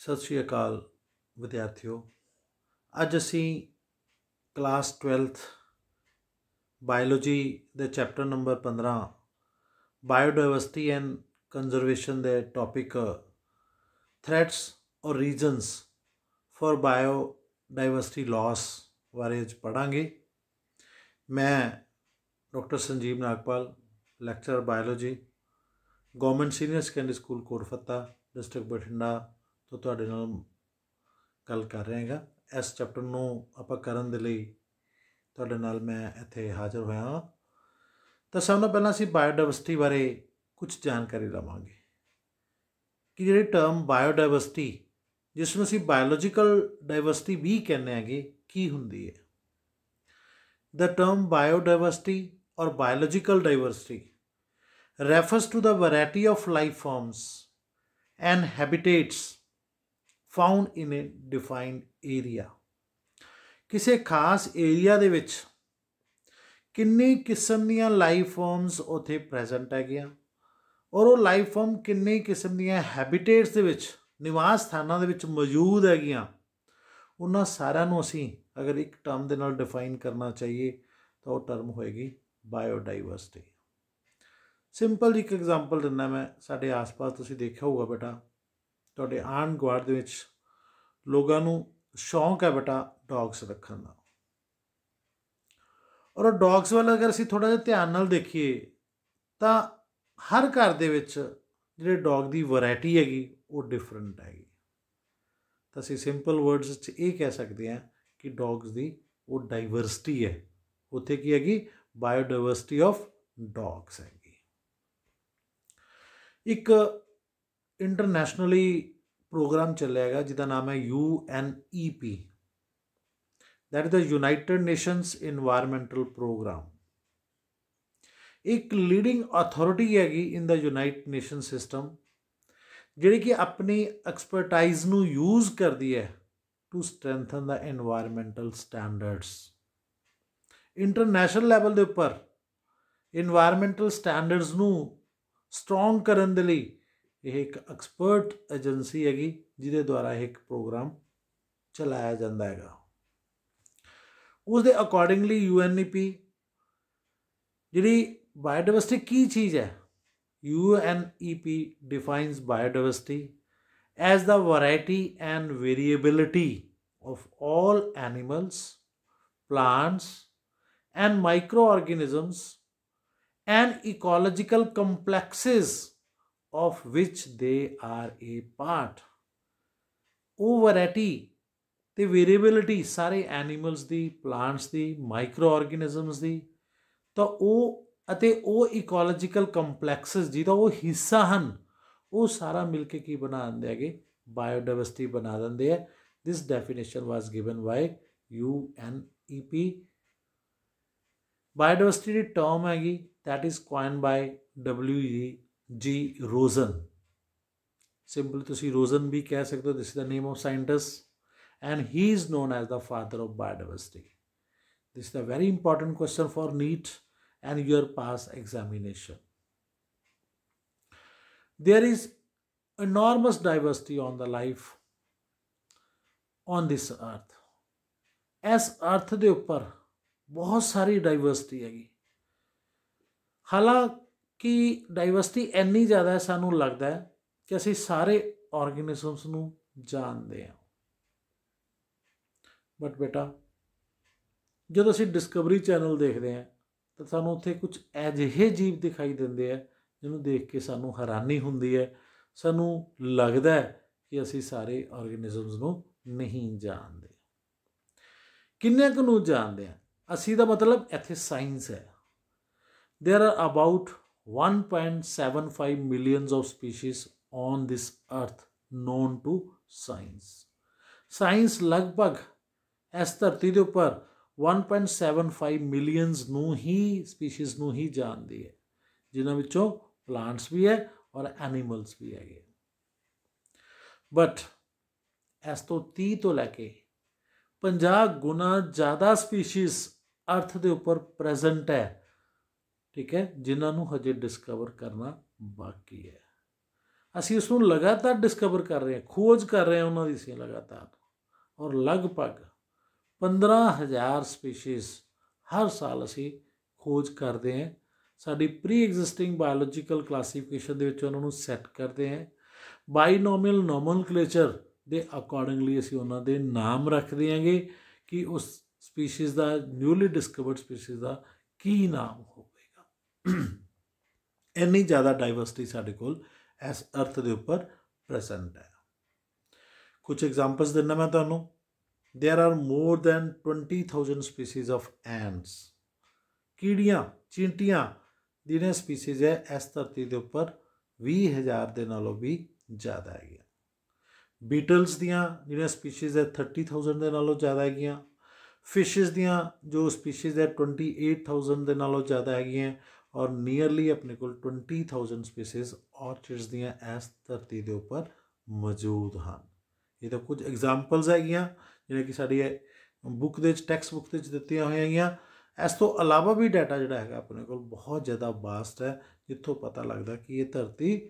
ਸਤਿ ਸ਼੍ਰੀ ਅਕਾਲ ਵਿਦਿਆਰਥੀਓ ਅੱਜ ਅਸੀਂ ਕਲਾਸ 12th ਬਾਇਓਲੋਜੀ ਦੇ chapter number 15 biodiversity and conservation ਦੇ ਟੌਪਿਕ ਥ੍ਰੈਟਸ ਔਰ ਰੀਜ਼ਨਸ ਫॉर ਬਾਇਓਡਾਇਵਰਸਿਟੀ ਲਾਸ ਬਾਰੇ ਅੱਜ ਪੜਾਂਗੇ ਮੈਂ doctor Sanjeev Nagpal lecture biology government senior secondary school Kotfatta district Bathinda ਤੋਂ ਤੁਹਾਡੇ ਨਾਲ ਗੱਲ ਕਰ ਰਿਹਾ ਹਾਂਗਾ ਇਸ ਚੈਪਟਰ ਨੂੰ ਆਪਾਂ ਕਰਨ ਦੇ ਲਈ ਤੁਹਾਡੇ ਨਾਲ ਮੈਂ ਇੱਥੇ ਹਾਜ਼ਰ ਹੋਇਆ ਹਾਂ ਤਾਂ ਸਭ ਤੋਂ ਪਹਿਲਾਂ ਅਸੀਂ ਬਾਇਓਡਾਇਵਰਸਿਟੀ ਬਾਰੇ ਕੁਝ ਜਾਣਕਾਰੀ ਲਵਾਂਗੇ ਕਿ ਜਿਹੜੀ ਟਰਮ ਬਾਇਓਡਾਇਵਰਸਿਟੀ ਜਿਸ ਨੂੰ ਅਸੀਂ ਬਾਇਓਲੋਜੀਕਲ ਡਾਇਵਰਸਿਟੀ ਵੀ ਕਹਿੰਦੇ ਹਾਂਗੇ ਕੀ ਹੁੰਦੀ ਹੈ ਦ ਟਰਮ ਬਾਇਓਡਾਇਵਰਸਿਟੀ ਔਰ biological diversity refers to the variety of life forms and habitats found in a defined area ਕਿਸੇ ਖਾਸ ਏਰੀਆ ਦੇ ਵਿੱਚ ਕਿੰਨੀ ਕਿਸਮ ਦੀਆਂ ਲਾਈਫ ਫਾਰਮਸ ਉਥੇ ਪ੍ਰੈਜ਼ੈਂਟ ਹੈ ਗਿਆ ਔਰ ਉਹ ਲਾਈਫ ਫਾਰਮ ਕਿੰਨੀ ਕਿਸਮ ਦੀਆਂ ਹੈਬਿਟੇਟਸ ਦੇ ਵਿੱਚ ਨਿਵਾਸ ਸਥਾਨਾਂ ਦੇ ਵਿੱਚ ਮੌਜੂਦ ਹੈਗੀਆਂ ਉਹਨਾਂ ਸਾਰਿਆਂ ਨੂੰ ਅਸੀਂ ਅਗਰ ਇੱਕ ਟਰਮ ਦੇ ਨਾਲ ਡਿਫਾਈਨ ਕਰਨਾ ਚਾਹੀਏ ਤਾਂ ਉਹ ਟਰਮ ਹੋਏਗੀ ਬਾਇਓਡਾਈਵਰਸਿਟੀ ਸਿੰਪਲ ਇੱਕ ਐਗਜ਼ਾਮਪਲ ਦਿੰਨਾ ਮੈਂ ਸਾਡੇ ਆਸ-ਪਾਸ ਤੁਸੀਂ ਦੇਖਿਆ ਹੋਊਗਾ ਬੇਟਾ ਤੁਹਾਡੇ ਆਂਢ ਗੁਆਂਢ ਦੇ ਵਿੱਚ ਲੋਕਾਂ ਨੂੰ ਸ਼ੌਂਕ ਹੈ ਬਟਾ ਡੌਗਸ ਰੱਖਣ ਦਾ ਔਰ ਡੌਗਸ ਵੱਲ ਅਗਰ ਅਸੀਂ ਥੋੜਾ ਜਿਹਾ ਧਿਆਨ ਨਾਲ ਦੇਖੀਏ ਤਾਂ ਹਰ ਘਰ ਦੇ ਵਿੱਚ ਜਿਹੜੇ ਡੌਗ ਦੀ ਵੈਰਾਈਟੀ ਹੈਗੀ ਉਹ ਡਿਫਰੈਂਟ ਹੈਗੀ ਤਾਂ ਅਸੀਂ ਸਿੰਪਲ ਵਰਡਸ ਵਿੱਚ ਇਹ ਕਹਿ ਸਕਦੇ ਹਾਂ ਕਿ ਡੌਗਸ ਦੀ ਉਹ ਡਾਈਵਰਸਿਟੀ ਹੈ ਉੱਥੇ ਕੀ ਹੈਗੀ ਬਾਇਓਡਾਈਵਰਸਿਟੀ ਆਫ ਡੌਗਸ ਹੈਗੀ ਇੱਕ ਇੰਟਰਨੈਸ਼ਨਲੀ ਪ੍ਰੋਗਰਾਮ ਚੱਲਿਆ ਹੈਗਾ ਜਿਹਦਾ ਨਾਮ ਹੈ U N E P that is the United Nations environmental programme ਇੱਕ ਲੀਡਿੰਗ ਅਥਾਰਟੀ ਹੈਗੀ in the United Nation system ਜਿਹੜੀ ਕਿ ਆਪਣੀ ਐਕਸਪਰਟਾਈਜ਼ ਨੂੰ ਯੂਜ਼ ਕਰਦੀ ਹੈ to strengthen the environmental standards international level ਦੇ ਉੱਪਰ এনवायरमेंटਲ ਸਟੈਂਡਰਡਸ ਨੂੰ ਸਟਰੋਂਗ ਕਰਨ ਦੇ ਲਈ ਇਹ ਇੱਕ ਐਕਸਪਰਟ ਏਜੰਸੀ ਹੈਗੀ ਜਿਹਦੇ ਦੁਆਰਾ ਇਹ ਇੱਕ ਪ੍ਰੋਗਰਾਮ ਚਲਾਇਆ ਜਾਂਦਾ ਹੈਗਾ ਉਸ ਦੇ ਅਕੋਰਡਿੰਗਲੀ ਯੂਐਨਈਪੀ ਜਿਹੜੀ ਬਾਇਓਡਾਇਵਰਸਿਟੀ ਕੀ ਚੀਜ਼ ਹੈ UNEP defines biodiversity as the variety and variability of all animals, plants, and microorganisms and ecological complexes of which they are a part. a t, the variability, ਸਾਰੇ ਐਨੀਮਲਸ ਦੀ plants ਦੀ microorganisms, the, ਦੀ ਤਾਂ ਉਹ ਅਤੇ ਉਹ ecological ਕੰਪਲੈਕਸਸ ਜਿਹਦਾ ਉਹ ਹਿੱਸਾ ਹਨ ਉਹ ਸਾਰਾ ਮਿਲ ਕੇ ਕੀ ਬਣਾ ਦਿੰਦੇ ਹੈਗੇ ਬਾਇਓਡਾਇਵਰਸਿਟੀ ਬਣਾ ਦਿੰਦੇ ਹੈ this definition was given by UNEP biodiversity term ਹੈਗੀ that is coined by WE G. Rosen. Simply ਤੁਸੀਂ Rosen ਵੀ ਕਹਿ this is the name of scientist and he is known as the father of biodiversity. This is a very important question for NEET and your past examination. There is enormous diversity on the life on this earth. As earth the upper, ਬਹੁਤ ਸਾਰੀ diversity ਹੈਗੀ ਕਿ diversity ਇੰਨੀ ਜ਼ਿਆਦਾ ਹੈ ਸਾਨੂੰ ਲੱਗਦਾ ਹੈ ਕਿ ਅਸੀਂ ਸਾਰੇ ਆਰਗੇਨਿਜ਼ਮਸ ਨੂੰ ਜਾਣਦੇ ਹਾਂ ਬਟ ਬੇਟਾ ਜਦੋਂ ਅਸੀਂ ਡਿਸਕਵਰੀ ਚੈਨਲ ਦੇਖਦੇ ਹਾਂ ਤਾਂ ਸਾਨੂੰ ਉੱਥੇ ਕੁਝ ਅਜਿਹੇ ਜੀਵ ਦਿਖਾਈ ਦਿੰਦੇ ਆ ਜਿਹਨੂੰ ਦੇਖ ਕੇ ਸਾਨੂੰ ਹੈਰਾਨੀ ਹੁੰਦੀ ਹੈ ਸਾਨੂੰ ਲੱਗਦਾ ਹੈ ਕਿ ਅਸੀਂ ਸਾਰੇ ਆਰਗੇਨਿਜ਼ਮਸ ਨੂੰ ਨਹੀਂ ਜਾਣਦੇ ਕਿੰਨੇ ਕੁ ਨੂੰ ਜਾਣਦੇ ਆ ਅਸੀਂ ਦਾ ਮਤਲਬ ਇੱਥੇ ਸਾਇੰਸ ਹੈ there are about 1.75 millions of species on this earth known to science science लगभग ਇਸ ਧਰਤੀ ਦੇ ਉੱਪਰ 1.75 ਮਿਲੀਅਨਸ ਨੂੰ ਹੀ ਸਪੀਸੀਜ਼ ਨੂੰ ਹੀ ਜਾਣਦੀ ਹੈ ਜਿਨ੍ਹਾਂ ਵਿੱਚੋਂ ਪਲਾਂਟਸ ਵੀ ਹੈ ਔਰ ਐਨੀਮਲਸ ਵੀ ਹੈਗੇ ਬਟ ਇਸ ਤੋਂ 30 ਤੋਂ ਲੈ ਕੇ 50 ਗੁਣਾ ਜ਼ਿਆਦਾ ਸਪੀਸੀਜ਼ ਅਰਥ ਦੇ ਉੱਪਰ ਪ੍ਰੈਜ਼ੈਂਟ ਹੈ ਠੀਕ ਹੈ ਜਿਨ੍ਹਾਂ ਨੂੰ ਹਜੇ ਡਿਸਕਵਰ ਕਰਨਾ ਬਾਕੀ ਹੈ ਅਸੀਂ ਉਸ ਨੂੰ ਲਗਾਤਾਰ ਡਿਸਕਵਰ ਕਰ ਰਹੇ ਹਾਂ ਖੋਜ ਕਰ ਰਹੇ ਹਾਂ ਉਹਨਾਂ ਦੀ ਸੀ ਲਗਾਤਾਰ ਔਰ ਲਗਭਗ 15000 ਸਪੀਸੀਜ਼ ਹਰ ਸਾਲ ਅਸੀਂ ਖੋਜ ਕਰਦੇ ਹਾਂ ਸਾਡੀ ਪ੍ਰੀ ਐਗਜ਼ਿਸਟਿੰਗ ਬਾਇਓਲੋਜੀਕਲ ਕਲਾਸੀਫਿਕੇਸ਼ਨ ਦੇ ਵਿੱਚ ਉਹਨਾਂ ਨੂੰ ਸੈੱਟ ਕਰਦੇ ਹਾਂ ਬਾਇਨੋਮੀਅਲ ਨੋਮਨਕਲੇਚਰ ਦੇ ਅਕੋਰਡਿੰਗਲੀ ਅਸੀਂ ਉਹਨਾਂ ਦੇ ਨਾਮ ਰੱਖ ਦਿਆਂਗੇ ਕਿ ਉਸ ਸਪੀਸੀਜ਼ ਦਾ ਨਿਊਲੀ ਡਿਸਕਵਰਡ ਸਪੀਸੀਜ਼ ਦਾ ਕੀ ਨਾਮ ਹੋ इन्नी ज़्यादा ਡਾਈਵਰਸਿਟੀ साढ़े को अर्थ के उपर ਉੱਪਰ है कुछ एग्जाम्पल्स दिना मैं ਮੈਂ there are more than twenty thousand species of ants कीड़िया चींटिया जीडिया स्पीसीज है इस धरती के उपर भी हज़ार के नो भी ज़्यादा है बीटल्स दपीसीज है थर्टी थाउजेंड के नो ज़्यादा है फिशिज़ दो स्पीसीज है ट्वेंटी एट थाउजेंड के नो ज़्यादा है ਔਰ ਨੀਅਰਲੀ ਆਪਣੇ ਕੋਲ 20000 ਸਪੀਸੀਜ਼ ਆਰਚਿਡਸ ਦੀਆਂ ਇਸ ਧਰਤੀ ਦੇ ਉੱਪਰ ਮੌਜੂਦ ਹਨ ਇਹ ਤਾਂ ਕੁਝ ਐਗਜ਼ਾਮਪਲਸ ਹੈਗੀਆਂ ਜਿਹੜਾ ਕਿ ਸਾਡੀ ਬੁੱਕ ਦੇ ਵਿੱਚ ਟੈਕਸਟ ਬੁੱਕ ਦੇ ਵਿੱਚ ਦਿੱਤੀਆਂ ਹੋਈਆਂ ਹੈਗੀਆਂ ਇਸ ਤੋਂ ਇਲਾਵਾ ਵੀ ਡਾਟਾ ਜਿਹੜਾ ਹੈਗਾ ਆਪਣੇ ਕੋਲ ਬਹੁਤ ਜ਼ਿਆਦਾ ਵਾਸਟ ਹੈ ਜਿੱਥੋਂ ਪਤਾ ਲੱਗਦਾ ਕਿ ਇਹ ਧਰਤੀ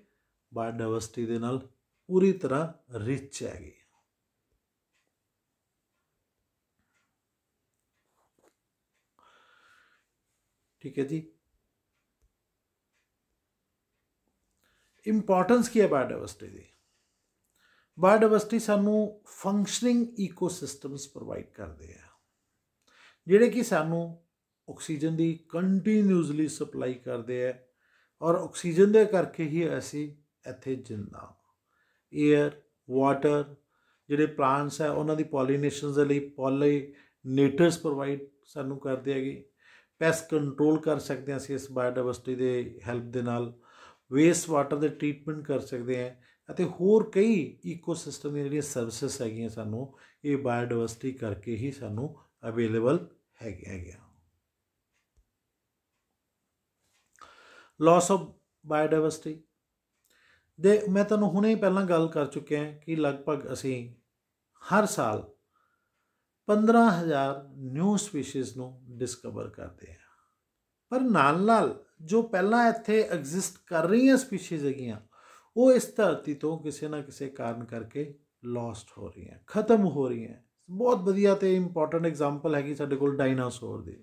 ਬਾਇਓਡਾਇਵਰਸਿਟੀ ਦੇ ਨਾਲ ਪੂਰੀ ਤਰ੍ਹਾਂ ਰਿਚ ਹੈਗੀ ਠੀਕ ਹੈ ਜੀ ਇੰਪੋਰਟੈਂਸ ਕੀ ਹੈ ਬਾਇਓਡਾਇਵਰਸਿਟੀ ਦੀ ਬਾਇਓਡਾਇਵਰਸਿਟੀ ਸਾਨੂੰ ਫੰਕਸ਼ਨਿੰਗ ਇਕੋਸਿਸਟਮਸ ਪ੍ਰੋਵਾਈਡ ਕਰਦੇ ਆ ਜਿਹੜੇ ਕਿ ਸਾਨੂੰ ਆਕਸੀਜਨ ਦੀ ਕੰਟੀਨਿਊਸਲੀ ਸਪਲਾਈ ਕਰਦੇ ਆ ਔਰ ਆਕਸੀਜਨ ਦੇ ਕਰਕੇ ਹੀ ਅਸੀਂ ਇੱਥੇ ਜਿੰਦਾ ਏਅਰ ਵਾਟਰ ਜਿਹੜੇ ਪਲਾਂਟਸ ਹੈ ਉਹਨਾਂ ਦੀ ਪੋਲੀਨੇਸ਼ਨਸ ਦੇ ਲਈ ਪੋਲੀਨੇਟਰਸ ਪ੍ਰੋਵਾਈਡ ਸਾਨੂੰ ਕਰਦੇ ਹੈਗੇ ਪੈਸ ਕੰਟਰੋਲ ਕਰ ਸਕਦੇ ਆ ਅਸੀਂ ਇਸ ਬਾਇਓਡਾਇਵਰਸਿਟੀ ਦੇ ਹੈਲਪ ਦੇ ਨਾਲ ਵੇਸਟ ਵਾਟਰ ਦੇ ਟ੍ਰੀਟਮੈਂਟ ਕਰ ਸਕਦੇ ਆ ਅਤੇ ਹੋਰ ਕਈ ਇਕੋਸਿਸਟਮ ਦੀਆਂ ਜਿਹੜੀਆਂ ਸਰਵਿਸਿਜ਼ ਹੈਗੀਆਂ ਸਾਨੂੰ ਇਹ ਬਾਇਓਡਾਇਵਰਸਿਟੀ ਕਰਕੇ ਹੀ ਸਾਨੂੰ ਅਵੇਲੇਬਲ ਹੈਗੇ ਹੈਗੀਆਂ ਲਾਸ ਆਫ ਬਾਇਓਡਾਇਵਰਸਿਟੀ ਦੇ ਮੈਂ ਤੁਹਾਨੂੰ ਹੁਣੇ ਹੀ ਪਹਿਲਾਂ ਗੱਲ ਕਰ ਚੁੱਕਿਆ ਕਿ ਲਗਭਗ ਅਸੀਂ ਹਰ ਸਾਲ 15000 ਨਿਊ ਸਪੀਸੀਜ਼ ਨੂੰ ਡਿਸਕਵਰ ਕਰਦੇ ਹਾਂ ਪਰ ਨਾਲ ਨਾਲ ਜੋ ਪਹਿਲਾਂ ਇੱਥੇ ਐਗਜ਼ਿਸਟ ਕਰ ਰਹੀਆਂ ਸਪੀਸੀਜ਼ ਹੈਗੀਆਂ ਉਹ ਇਸ ਧਰਤੀ ਤੋਂ ਕਿਸੇ ਨਾ ਕਿਸੇ ਕਾਰਨ ਕਰਕੇ ਲੌਸਟ ਹੋ ਰਹੀਆਂ ਖਤਮ ਹੋ ਰਹੀਆਂ ਬਹੁਤ ਵਧੀਆ ਤੇ ਇੰਪੋਰਟੈਂਟ ਐਗਜ਼ਾਮਪਲ ਹੈਗੀ ਸਾਡੇ ਕੋਲ ਡਾਇਨਾਸੌਰ ਦੀ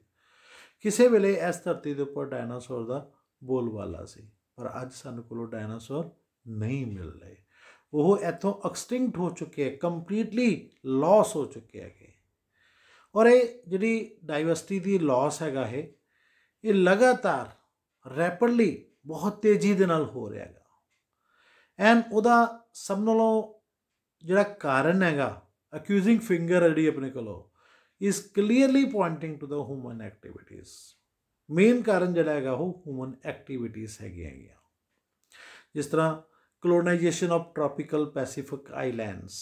ਕਿਸੇ ਵੇਲੇ ਇਸ ਧਰਤੀ ਦੇ ਉੱਪਰ ਡਾਇਨਾਸੌਰ ਦਾ ਵਾਲਾ ਸੀ ਪਰ ਅੱਜ ਸਾਨੂੰ ਕੋਲ ਡਾਇਨਾਸੌਰ ਨਹੀਂ ਮਿਲ ਰਹੇ ਉਹ ਇੱਥੋਂ ਐਕਸਟਿੰਕਟ ਹੋ ਚੁੱਕੇ ਹੈ ਕੰਪਲੀਟਲੀ ਲਾਸ ਹੋ ਚੁੱਕੇ ਹੈਗੇ ਔਰ ਇਹ ਜਿਹੜੀ ਡਾਈਵਰਸਿਟੀ ਦੀ ਲਾਸ ਹੈਗਾ ਇਹ ਇਹ ਲਗਾਤਾਰ ਰੈਪਿਡਲੀ ਬਹੁਤ ਤੇਜ਼ੀ ਦੇ ਨਾਲ ਹੋ ਰਿਹਾ ਹੈਗਾ ਐਂਡ ਉਹਦਾ ਸਭ ਨਾਲੋਂ ਜਿਹੜਾ ਕਾਰਨ ਹੈਗਾ ਅਕਿਊਜ਼ਿੰਗ ਫਿੰਗਰ ਜਿਹੜੀ ਆਪਣੇ ਕੋਲੋਂ ਇਸ clearly pointing to the human activities main ਕਾਰਨ ਜਿਹੜਾ ਹੈਗਾ ਉਹ ਹਿਊਮਨ ਐਕਟੀਵਿਟੀਜ਼ ਹੈਗੀਆਂ ਹੈਗੀਆਂ ਜਿਸ ਤਰ੍ਹਾਂ colonisation of tropical Pacific islands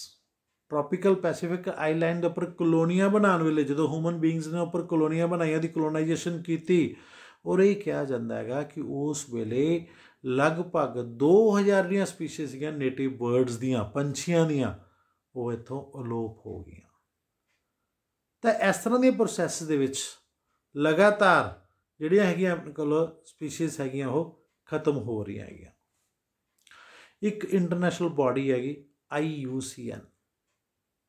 tropical Pacific island ਉੱਪਰ ਕਲੋਨੀਆਂ ਬਣਾਉਣ ਵੇਲੇ ਜਦੋਂ ਹਿਊਮਨ ਬੀਇੰਗਸ ਨੇ ਉੱਪਰ ਕਲੋਨੀਆਂ ਬਣਾਈਆਂ ਦੀ ਕਲੋਨਾਈਜੇਸ਼ਨ ਕੀਤੀ ਔਰ ਇਹ ਕਿਹਾ ਜਾਂਦਾ ਹੈਗਾ ਕਿ ਉਸ ਵੇਲੇ ਲਗਭਗ 2000 ਦੀਆਂ ਸਪੀਸੀਜ਼ ਸੀਗੀਆਂ ਨੇਟਿਵ ਬਰਡਸ ਦੀਆਂ ਪੰਛੀਆਂ ਦੀਆਂ ਉਹ ਇੱਥੋਂ ਅਲੋਪ ਹੋ ਗਈਆਂ ਤਾਂ ਇਸ ਤਰ੍ਹਾਂ ਦੇ ਪ੍ਰੋਸੈਸ ਦੇ ਵਿੱਚ ਲਗਾਤਾਰ ਜਿਹੜੀਆਂ ਹੈਗੀਆਂ ਆਪਣੇ ਕੋਲ ਸਪੀਸੀਜ਼ ਹੈਗੀਆਂ ਉਹ ਖਤਮ ਹੋ ਰਹੀਆਂ ਹੈਗੀਆਂ ਇੱਕ ਇੰਟਰਨੈਸ਼ਨਲ ਬਾਡੀ ਹੈਗੀ IUCN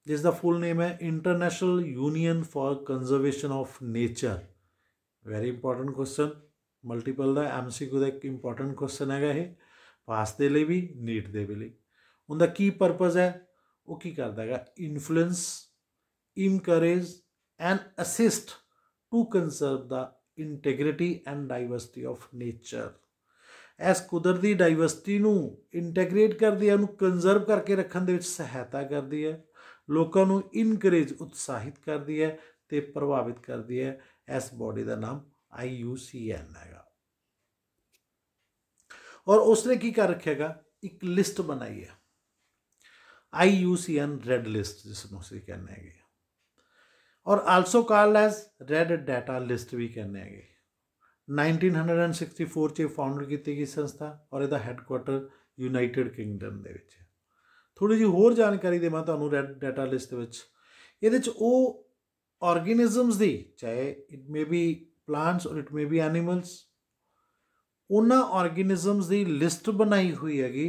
ਜਿਸ ਦਾ ਫੁੱਲ ਨੇਮ ਹੈ International Union for Conservation of Nature very important question multiple ਦਾ ਐਮਸੀਕਿਊ ਦਾ ਇੱਕ ਇੰਪੋਰਟੈਂਟ ਕੁਐਸਚਨ ਹੈਗਾ ਇਹ ਪਾਸ ਦੇ ਲਈ ਵੀ ਨੀਟ ਦੇ ਵੀ ਲਈ ਉਹਦਾ ਕੀ ਪਰਪਸ ਹੈ ਉਹ ਕੀ ਕਰਦਾ ਹੈਗਾ influence encourage and assist to conserve the integrity and diversity of nature as ਕੁਦਰਤੀ ਡਾਈਵਰਸਿਟੀ ਨੂੰ ਇੰਟੈਗ੍ਰੇਟ ਕਰਦੀ ਹੈ ਉਹਨੂੰ ਕੰਜ਼ਰਵ ਕਰਕੇ ਰੱਖਣ ਦੇ ਵਿੱਚ ਸਹਾਇਤਾ ਕਰਦੀ ਹੈ ਲੋਕਾਂ ਨੂੰ ਇਨਕਰੇਜ ਉਤਸ਼ਾਹਿਤ ਕਰਦੀ ਹੈ ਤੇ ਪ੍ਰਭਾਵਿਤ ਕਰਦੀ ਹੈ ਇਸ ਬਾਡੀ ਦਾ ਨਾਮ IUCN ਹੈਗਾ ਔਰ ਉਸਨੇ ਕੀ ਕਰ ਰੱਖਿਆਗਾ ਇੱਕ ਲਿਸਟ ਬਣਾਈ ਹੈ IUCN ਰੈੱਡ ਲਿਸਟ ਜਿਸ ਨੂੰ ਸੀ ਕਹਿੰਦੇ ਹੈਗੇ ਔਰ also called as red data list ਵੀ ਕਹਿੰਦੇ ਹੈਗੇ 1964 ਚ ਫਾਊਂਡ ਕੀਤੀ ਗਈ ਸੰਸਥਾ ਔਰ ਇਹਦਾ ਹੈੱਡਕੁਆਟਰ ਯੂਨਾਈਟਿਡ ਕਿੰਗਡਮ ਦੇ ਵਿੱਚ ਥੋੜੀ ਜੀ ਹੋਰ ਜਾਣਕਾਰੀ ਦੇ ਮੈਂ ਤੁਹਾਨੂੰ ਰੈੱਡ ਡਾਟਾ ਲਿਸਟ ਵਿੱਚ ਇਹਦੇ ਚ ਉਹ ਆਰਗੇਨਿਜ਼ਮਸ ਦੀ ਚਾਹੇ it may be plants or it may be animals ਉਹਨਾਂ ਆਰਗੇਨਿਜ਼ਮਸ ਦੀ ਲਿਸਟ ਬਣਾਈ ਹੋਈ ਹੈਗੀ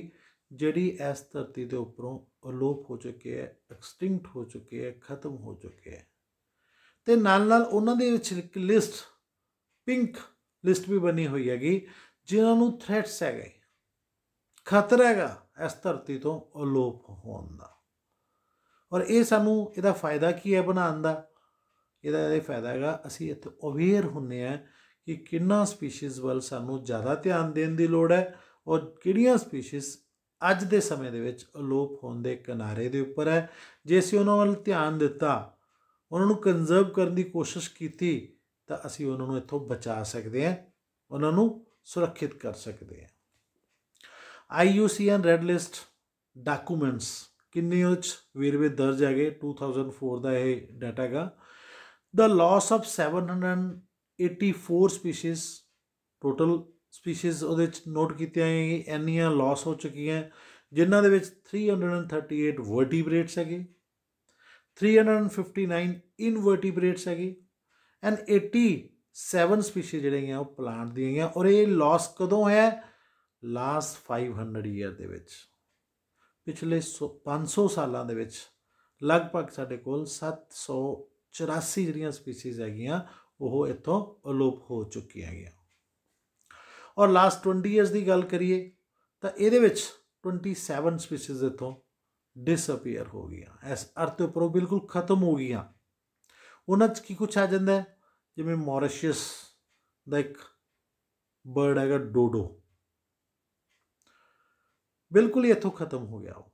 ਜਿਹੜੀ ਇਸ ਧਰਤੀ ਦੇ ਉੱਪਰੋਂ ਅਲੋਪ ਹੋ ਚੁੱਕੇ ਹੈ ਐਕਸਟਿੰਕਟ ਹੋ ਚੁੱਕੇ ਹੈ ਖਤਮ ਹੋ ਚੁੱਕੇ ਹੈ ਤੇ ਨਾਲ ਨਾਲ ਉਹਨਾਂ ਦੇ ਵਿੱਚ ਇੱਕ ਲਿਸਟ ਪਿੰਕ ਲਿਸਟ ਵੀ ਬਣੀ ਹੋਈ ਹੈਗੀ ਜਿਨ੍ਹਾਂ ਨੂੰ ਥ੍ਰੈਟਸ ਹੈਗੇ ਖਤਰਾ ਹੈਗਾ ਇਸ ਧਰਤੀ ਤੋਂ ਅਲੋਪ ਹੋਣ ਦਾ ਔਰ ਇਹ ਸਾਨੂੰ ਇਹਦਾ ਫਾਇਦਾ ਕੀ ਹੈ ਬਣਾਉਣ ਦਾ ਇਹਦਾ ਇਹ ਫਾਇਦਾ ਹੈਗਾ ਅਸੀਂ ਇੱਥੇ ਅਵੇਅਰ ਹੁੰਨੇ ਆ ਕਿ ਕਿੰਨਾ ਸਪੀਸੀਜ਼ ਵੱਲ ਸਾਨੂੰ ਜ਼ਿਆਦਾ ਧਿਆਨ ਦੇਣ ਦੀ ਲੋੜ ਹੈ ਔਰ ਕਿਹੜੀਆਂ ਸਪੀਸੀਜ਼ ਅੱਜ ਦੇ ਸਮੇਂ ਦੇ ਵਿੱਚ ਅਲੋਪ ਹੋਣ ਦੇ ਕਿਨਾਰੇ ਦੇ ਉੱਪਰ ਹੈ ਜੇ ਅਸੀਂ ਉਹਨਾਂ ਵੱਲ ਧਿਆਨ ਦਿੱਤਾ ਉਹਨਾਂ ਨੂੰ ਕੰਜ਼ਰਵ ਕਰਨ ਦੀ ਕੋਸ਼ਿਸ਼ ਕੀਤੀ ਤਾਂ ਅਸੀਂ ਉਹਨਾਂ ਨੂੰ ਇੱਥੋਂ ਬਚਾ ਸਕਦੇ ਹਾਂ ਉਹਨਾਂ ਨੂੰ ਸੁਰੱਖਿਅਤ ਕਰ ਸਕਦੇ ਹਾਂ IUCN ਰੈੱਡ ਲਿਸਟ ਡਾਕੂਮੈਂਟਸ ਕਿੰਨੇ ਉੱਚ ਵੇਰਵੇ ਦਰਜ ਹੈਗੇ 2004 ਦਾ ਇਹ ਡਾਟਾ ਹੈਗਾ the loss of 784 species total species ਉਹਦੇ ਵਿੱਚ ਨੋਟ ਕੀਤੀਆਂ ਹੈ ਇੰਨੀਆਂ ਲਾਸ ਹੋ ਚੁੱਕੀਆਂ ਜਿਨ੍ਹਾਂ ਦੇ ਵਿੱਚ 338 ਵਰਟੀਬ੍ਰੇਟਸ ਹੈਗੇ 359 ਇਨਵਰਟੀਬ੍ਰੇਟਸ ਹੈਗੇ ਐਂਡ 87 ਸਪੀਸੀਜ਼ ਜਿਹੜੀਆਂ ਉਹ ਪਲਾਂਟ ਦੀਆਂ ਹੈਗੀਆਂ ਔਰ ਇਹ ਲਾਸ ਕਦੋਂ ਹੈ ਲਾਸਟ 500 ਈਅਰ ਦੇ ਵਿੱਚ ਪਿਛਲੇ 500 ਸਾਲਾਂ ਦੇ ਵਿੱਚ ਲਗਭਗ ਸਾਡੇ ਕੋਲ 700 84 ਜਿਹੜੀਆਂ ਸਪੀਸੀਜ਼ ਹੈਗੀਆਂ ਉਹ ਇੱਥੋਂ ਅਲੋਪ ਹੋ ਚੁੱਕੀਆਂ ਹੈਗੀਆਂ ਔਰ ਲਾਸਟ 20 ਇਅਰਸ ਦੀ ਗੱਲ ਕਰੀਏ ਤਾਂ ਇਹਦੇ ਵਿੱਚ 27 ਸਪੀਸੀਜ਼ ਇੱਥੋਂ ਡਿਸਅਪੀਅਰ ਹੋ ਗਈਆਂ ਇਸ ਅਰਥ ਉੱਪਰੋਂ ਬਿਲਕੁਲ ਖਤਮ ਹੋ ਗਈਆਂ ਉਹਨਾਂ 'ਚ ਕੀ ਕੁਝ ਆ ਜਾਂਦਾ ਜਿਵੇਂ ਮੌਰੀਸ਼ੀਅਸ ਦਾ ਇੱਕ ਬਰਡ ਹੈਗਾ ਡੋਡੋ ਬਿਲਕੁਲ ਹੀ ਇੱਥੋਂ ਖਤਮ ਹੋ ਗਿਆ ਉਹ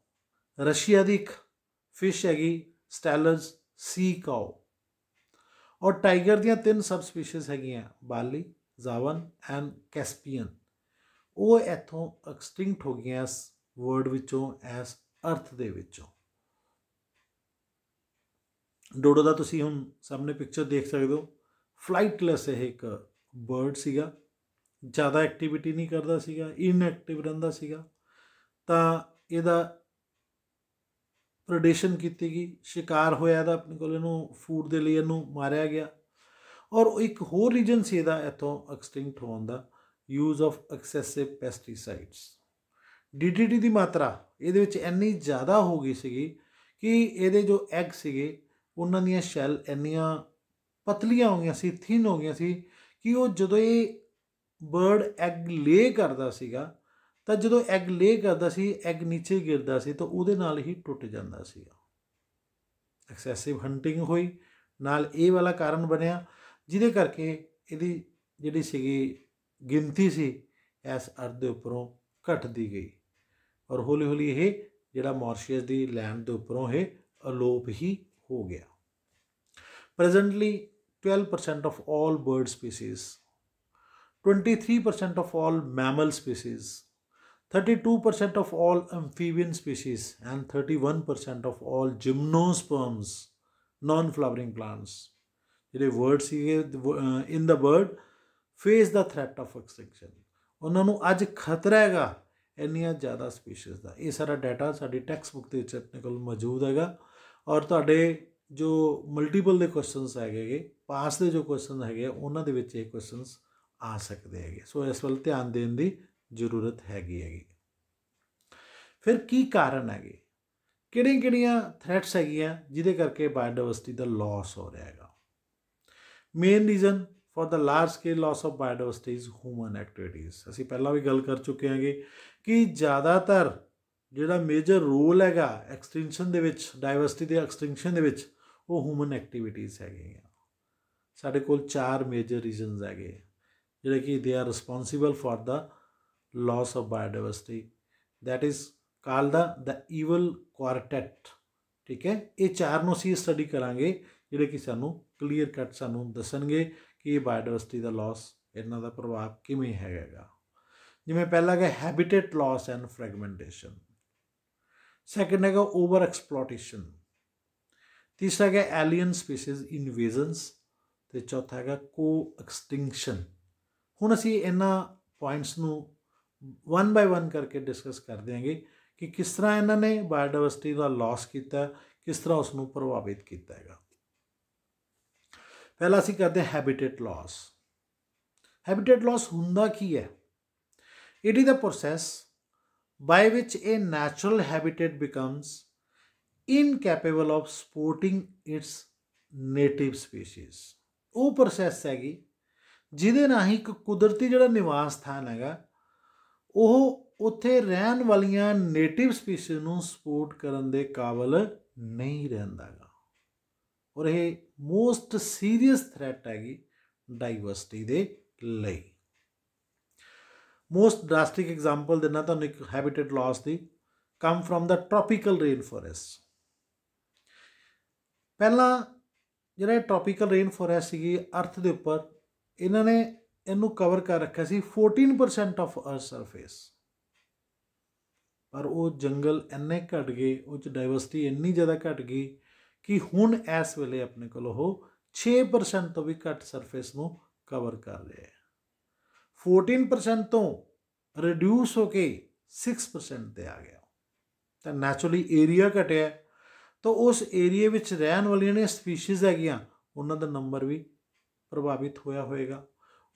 ਰਸ਼ੀਆ ਦੀ ਇੱਕ ਫਿਸ਼ ਹੈਗੀ ਸਟੈਲਸ ਸੀ ਕਾਓ ਔਰ ਟਾਈਗਰ ਦੀਆਂ ਤਿੰਨ ਸਬ ਸਪੀਸੀਜ਼ ਹੈਗੀਆਂ ਬਾਲੀ ਜ਼ਾਵਨ ਐਂਡ ਕੈਸਪੀਅਨ ਉਹ ਇਥੋਂ ਐਕਸਟਿੰਕਟ ਹੋ ਗਈਆਂ ਇਸ ਵਰਡ ਵਿੱਚੋਂ ਐਸ ਅਰਥ ਦੇ ਵਿੱਚੋਂ ਡੋਡੋ ਦਾ ਤੁਸੀਂ ਹੁਣ ਸਾਹਮਣੇ ਪਿਕਚਰ ਦੇਖ ਸਕਦੇ ਹੋ ਫਲਾਈਟਲੈਸ ਇਹ ਇੱਕ ਬਰਡ ਸੀਗਾ ਜ਼ਿਆਦਾ ਐਕਟੀਵਿਟੀ ਨਹੀਂ ਕਰਦਾ ਸੀਗਾ ਇਨਐਕਟਿਵ ਰਹਿੰਦਾ ਸੀਗਾ ਤਾਂ ਇਹਦਾ ਪ੍ਰੋਡੇਸ਼ਨ ਕੀਤੀ ਗਈ ਸ਼ਿਕਾਰ ਹੋਇਆ ਦਾ ਆਪਣੇ ਕੋਲ ਇਹਨੂੰ ਫੂਡ ਦੇ ਲਈ ਇਹਨੂੰ ਮਾਰਿਆ ਗਿਆ ਔਰ ਇੱਕ ਹੋਰ ਰੀਜਨ ਸੀ ਇਹਦਾ ਇਥੋਂ ਐਕਸਟਿੰਕਟ ਹੋਣ ਦਾ use of excessive pesticides DDT ਦੀ ਮਾਤਰਾ ਇਹਦੇ ਵਿੱਚ ਇੰਨੀ ਜ਼ਿਆਦਾ ਹੋ ਗਈ ਸੀਗੀ ਕਿ ਇਹਦੇ ਜੋ ਐਗ ਸੀਗੇ ਉਹਨਾਂ ਦੀਆਂ ਸ਼ੈਲ ਇੰਨੀਆਂ ਪਤਲੀਆਂ ਹੋ ਗਈਆਂ ਸੀ ਥਿਨ ਹੋ ਗਈਆਂ ਸੀ ਕਿ ਉਹ ਜਦੋਂ ਇਹ ਬਰਡ ਐਗ ਲੇ ਕਰਦਾ ਸੀਗਾ ਤਾਂ ਜਦੋਂ ਐਗ ਲੇ ਕਰਦਾ ਸੀ ਐਗ ਨੀਚੇ ਗਿਰਦਾ ਸੀ ਤਾਂ ਉਹਦੇ ਨਾਲ ਹੀ ਟੁੱਟ ਜਾਂਦਾ ਸੀ ਐਕਸੈਸਿਵ ਹੰਟਿੰਗ ਹੋਈ ਨਾਲ ਇਹ ਵਾਲਾ ਕਾਰਨ ਬਣਿਆ ਜਿਹਦੇ ਕਰਕੇ ਇਹਦੀ ਜਿਹੜੀ ਸੀਗੀ ਗਿਣਤੀ ਸੀ ਇਸ ਅਰਥ ਦੇ ਉੱਪਰੋਂ ਘਟਦੀ ਗਈ ਔਰ ਹੌਲੀ ਹੌਲੀ ਇਹ ਜਿਹੜਾ ਮਾਰਸ਼ੀਅਸ ਦੀ ਲੈਂਡ ਦੇ ਉੱਪਰੋਂ ਇਹ ਅਲੋਪ ਹੀ ਹੋ ਗਿਆ presently 12% of 올 bird species 23% of 올 mammal species 32% of all amphibian species and 31% of all gymnosperms non flowering plants ਜਿਹੜੇ ਵਰਡ ਸੀਗੇ in the world face the threat of extinction ਉਹਨਾਂ ਨੂੰ ਅੱਜ ਖਤਰਾ ਹੈਗਾ ਇੰਨੀਆਂ ਜ਼ਿਆਦਾ ਸਪੀਸੀਜ਼ ਦਾ ਇਹ ਸਾਰਾ ਡਾਟਾ ਸਾਡੀ ਟੈਕਸਟ ਬੁੱਕ ਦੇ ਵਿੱਚ ਆਪਣੇ ਕੋਲ ਮੌਜੂਦ ਹੈਗਾ ਔਰ ਤੁਹਾਡੇ ਜੋ ਮਲਟੀਪਲ ਦੇ ਕੁਐਸਚਨਸ ਹੈਗੇ ਪਾਸ ਦੇ ਜੋ ਕੁਐਸਚਨ ਹੈਗੇ ਉਹਨਾਂ ਦੇ ਵਿੱਚ ਇਹ ਕੁਐਸਚਨਸ ਆ ਸਕਦੇ ਹੈਗੇ ਸੋ ਇਸ ਵੱਲ ਧਿਆਨ ਦੇਣ ਦੀ ਜ਼ਰੂਰਤ ਹੈਗੀ ਹੈਗੀ ਫਿਰ ਕੀ ਕਾਰਨ ਹੈਗੇ ਕਿਹੜੀਆਂ-ਕਿਹੜੀਆਂ ਥ੍ਰੈਟਸ ਹੈਗੀਆਂ ਜਿਹਦੇ ਕਰਕੇ ਬਾਇਓਡਾਇਵਰਸਿਟੀ ਦਾ ਲਾਸ ਹੋ ਰਿਹਾ ਹੈਗਾ main reason for the large scale loss of biodiversity is human activities ਅਸੀਂ ਪਹਿਲਾਂ ਵੀ ਗੱਲ ਕਰ ਚੁੱਕੇ ਹਾਂਗੇ ਕਿ ਜ਼ਿਆਦਾਤਰ ਜਿਹੜਾ ਮੇਜਰ ਰੋਲ ਹੈਗਾ ਐਕਸਟਿੰਕਸ਼ਨ ਦੇ ਵਿੱਚ ਡਾਇਵਰਸਿਟੀ ਦੇ ਐਕਸਟਿੰਕਸ਼ਨ ਦੇ ਵਿੱਚ ਉਹ ਹਿਊਮਨ ਐਕਟੀਵਿਟੀਜ਼ ਹੈਗੀਆਂ ਸਾਡੇ ਕੋਲ ਚਾਰ ਮੇਜਰ ਰੀਜ਼ਨਸ ਹੈਗੇ ਜਿਹੜੇ ਕਿ they are responsible for the loss of biodiversity. That is called the the evil quartet. ਠੀਕ ਹੈ ਇਹ ਚਾਰ ਨੂੰ ਅਸੀਂ ਸਟੱਡੀ ਕਰਾਂਗੇ ਜਿਹੜੇ ਕਿ ਸਾਨੂੰ ਕਲੀਅਰ ਕੱਟ ਸਾਨੂੰ ਦੱਸਣਗੇ ਕਿ ਬਾਇਓਡਾਇਵਰਸਿਟੀ ਦਾ ਲਾਸ ਇਹਨਾਂ ਦਾ ਪ੍ਰਭਾਵ ਕਿਵੇਂ ਹੈਗਾ ਜਿਵੇਂ ਪਹਿਲਾ ਹੈ habitat loss and fragmentation second ਹੈਗਾ ਓਵਰ ਐਕਸਪਲੋਇਟੇਸ਼ਨ ਤੀਸਰਾ ਹੈਗਾ ਐਲੀਅਨ ਸਪੀਸੀਜ਼ ਇਨਵੇਜ਼ਨਸ ਤੇ ਚੌਥਾ ਹੈਗਾ ਕੋ ਐਕਸਟਿੰਕਸ਼ਨ ਹੁਣ ਅਸੀਂ ਇਹਨਾਂ ਪੁਆਇੰਟਸ ਨੂੰ ਵਨ ਬਾਈ ਵਨ ਕਰਕੇ ਡਿਸਕਸ ਕਰ ਦਿਆਂਗੇ ਕਿ ਕਿਸ ਤਰ੍ਹਾਂ ਇਹਨਾਂ ਨੇ ਬਾਇਓਡਾਇਵਰਸਿਟੀ ਦਾ ਲਾਸ ਕੀਤਾ ਕਿਸ ਤਰ੍ਹਾਂ ਉਸ ਨੂੰ ਪ੍ਰਭਾਵਿਤ ਕੀਤਾ ਹੈਗਾ ਪਹਿਲਾ ਅਸੀਂ ਕਰਦੇ ਹੈਬਿਟੇਟ ਲਾਸ ਹੈਬਿਟੇਟ ਲਾਸ ਹੁੰਦਾ ਕੀ ਹੈ it is a process by which ਇਹ natural habitat becomes incapable of supporting its native species ਉਹ ਪ੍ਰੋਸੈਸ ਹੈਗੀ ਜਿਹਦੇ ਨਾਲ ਹੀ ਇੱਕ ਕੁਦਰਤੀ ਜਿਹੜਾ ਨਿਵਾਸ ਸਥਾਨ ਹੈਗਾ ਉਹ ਉੱਥੇ ਰਹਿਣ ਵਾਲੀਆਂ ਨੇਟਿਵ ਸਪੀਸੀਜ਼ ਨੂੰ ਸਪੋਰਟ ਕਰਨ ਦੇ ਕਾਬਲ ਨਹੀਂ ਰਹਿੰਦਾਗਾ ਔਰ ਇਹ ਮੋਸਟ ਸੀਰੀਅਸ ਥ੍ਰੈਟ ਹੈਗੀ ਡਾਈਵਰਸਿਟੀ ਦੇ ਲਈ ਮੋਸਟ ਡਰਾਸਟਿਕ ਐਗਜ਼ਾਮਪਲ ਦਿੰਨਾ ਤੁਹਾਨੂੰ ਇੱਕ ਹੈਬਿਟੇਟ ਲਾਸ ਦੀ come from the tropical rain forest ਪਹਿਲਾਂ ਜਿਹੜਾ ਟ੍ਰੋਪੀਕਲ ਰੇਨ ਫੋਰੈਸਟ ਸੀਗੀ ਅਰਥ ਦੇ ਉੱਪਰ ਇਹਨਾਂ ਨੇ ਇਹਨੂੰ ਕਵਰ ਕਰ ਰੱਖਿਆ ਸੀ 14% ਆਫ ਅਰਥ ਸਰਫੇਸ ਪਰ ਉਹ ਜੰਗਲ ਇੰਨੇ ਘਟ ਗਏ ਉਹ ਚ ਡਾਈਵਰਸਿਟੀ ਇੰਨੀ ਜ਼ਿਆਦਾ ਘਟ ਗਈ ਕਿ ਹੁਣ ਇਸ ਵੇਲੇ ਆਪਣੇ ਕੋਲ ਉਹ 6% ਤੋਂ ਵੀ ਘੱਟ ਸਰਫੇਸ ਨੂੰ ਕਵਰ ਕਰ ਰਿਹਾ ਹੈ 14% ਤੋਂ ਰਿਡਿਊਸ ਹੋ ਕੇ 6% ਤੇ ਆ ਗਿਆ ਤਾਂ ਨੈਚੁਰਲੀ ਏਰੀਆ ਘਟਿਆ ਤਾਂ ਉਸ ਏਰੀਆ ਵਿੱਚ ਰਹਿਣ ਵਾਲੀਆਂ ਨੇ ਸਪੀਸੀਜ਼ ਹੈਗੀਆਂ ਉਹਨਾਂ ਦਾ ਨੰਬਰ ਵੀ ਪ੍ਰਭਾਵਿਤ ਹੋਇਆ ਹੋਵੇਗਾ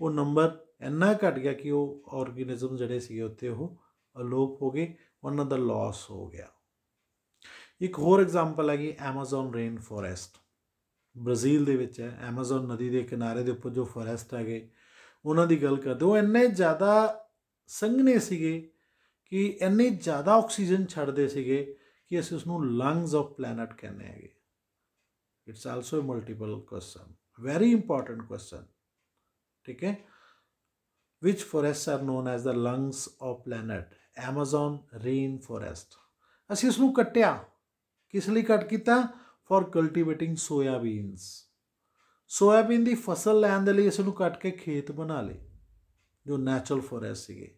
ਉਹ ਨੰਬਰ ਇੰਨਾ ਘਟ ਗਿਆ ਕਿ ਉਹ ਆਰਗੇਨਿਜ਼ਮ ਜਿਹੜੇ ਸੀਗੇ ਉੱਤੇ ਉਹ ਅਲੋਪ ਹੋ ਗਏ ਉਹਨਾਂ ਦਾ ਲਾਸ ਹੋ ਗਿਆ ਇੱਕ ਹੋਰ ਐਗਜ਼ਾਮਪਲ ਹੈਗੀ ਐਮਾਜ਼ਨ ਰੇਨ ਫੋਰੈਸਟ ਬ੍ਰਾਜ਼ੀਲ ਦੇ ਵਿੱਚ ਹੈ ਐਮਾਜ਼ਨ ਨਦੀ ਦੇ ਕਿਨਾਰੇ ਦੇ ਉੱਪਰ ਜੋ ਫੋਰੈਸਟ ਹੈਗੇ ਉਹਨਾਂ ਦੀ ਗੱਲ ਕਰਦੇ ਉਹ ਇੰਨੇ ਜ਼ਿਆਦਾ ਸੰਘਣੇ ਸੀਗੇ ਕਿ ਇੰਨੇ ਜ਼ਿਆਦਾ ਆਕਸੀਜਨ ਛੱਡਦੇ ਸੀਗੇ ਕਿ ਅਸੀਂ ਉਸ ਨੂੰ ਲੰਗਸ ਆਫ ਪਲੈਨਟ ਕਹਿੰਦੇ ਹੈਗੇ it's also a multiple question very important question ठीक है which forests are known as the lungs of planet amazon rain forest ਅਸੀਂ ਇਸ ਨੂੰ ਕੱਟਿਆ ਕਿਸ ਲਈ ਕੱਟ ਕੀਤਾ ਫॉर ਕਲਟੀਵੇਟਿੰਗ ਸੋਇਆਬੀਨਸ ਸੋਇਆਬੀਨ ਦੀ ਫਸਲ ਲੈਣ ਦੇ ਲਈ ਇਸ ਨੂੰ ਕੱਟ ਕੇ ਖੇਤ ਬਣਾ ਲਏ ਜੋ ਨੈਚੁਰਲ ਫੋਰੈਸਟ ਸੀਗੇ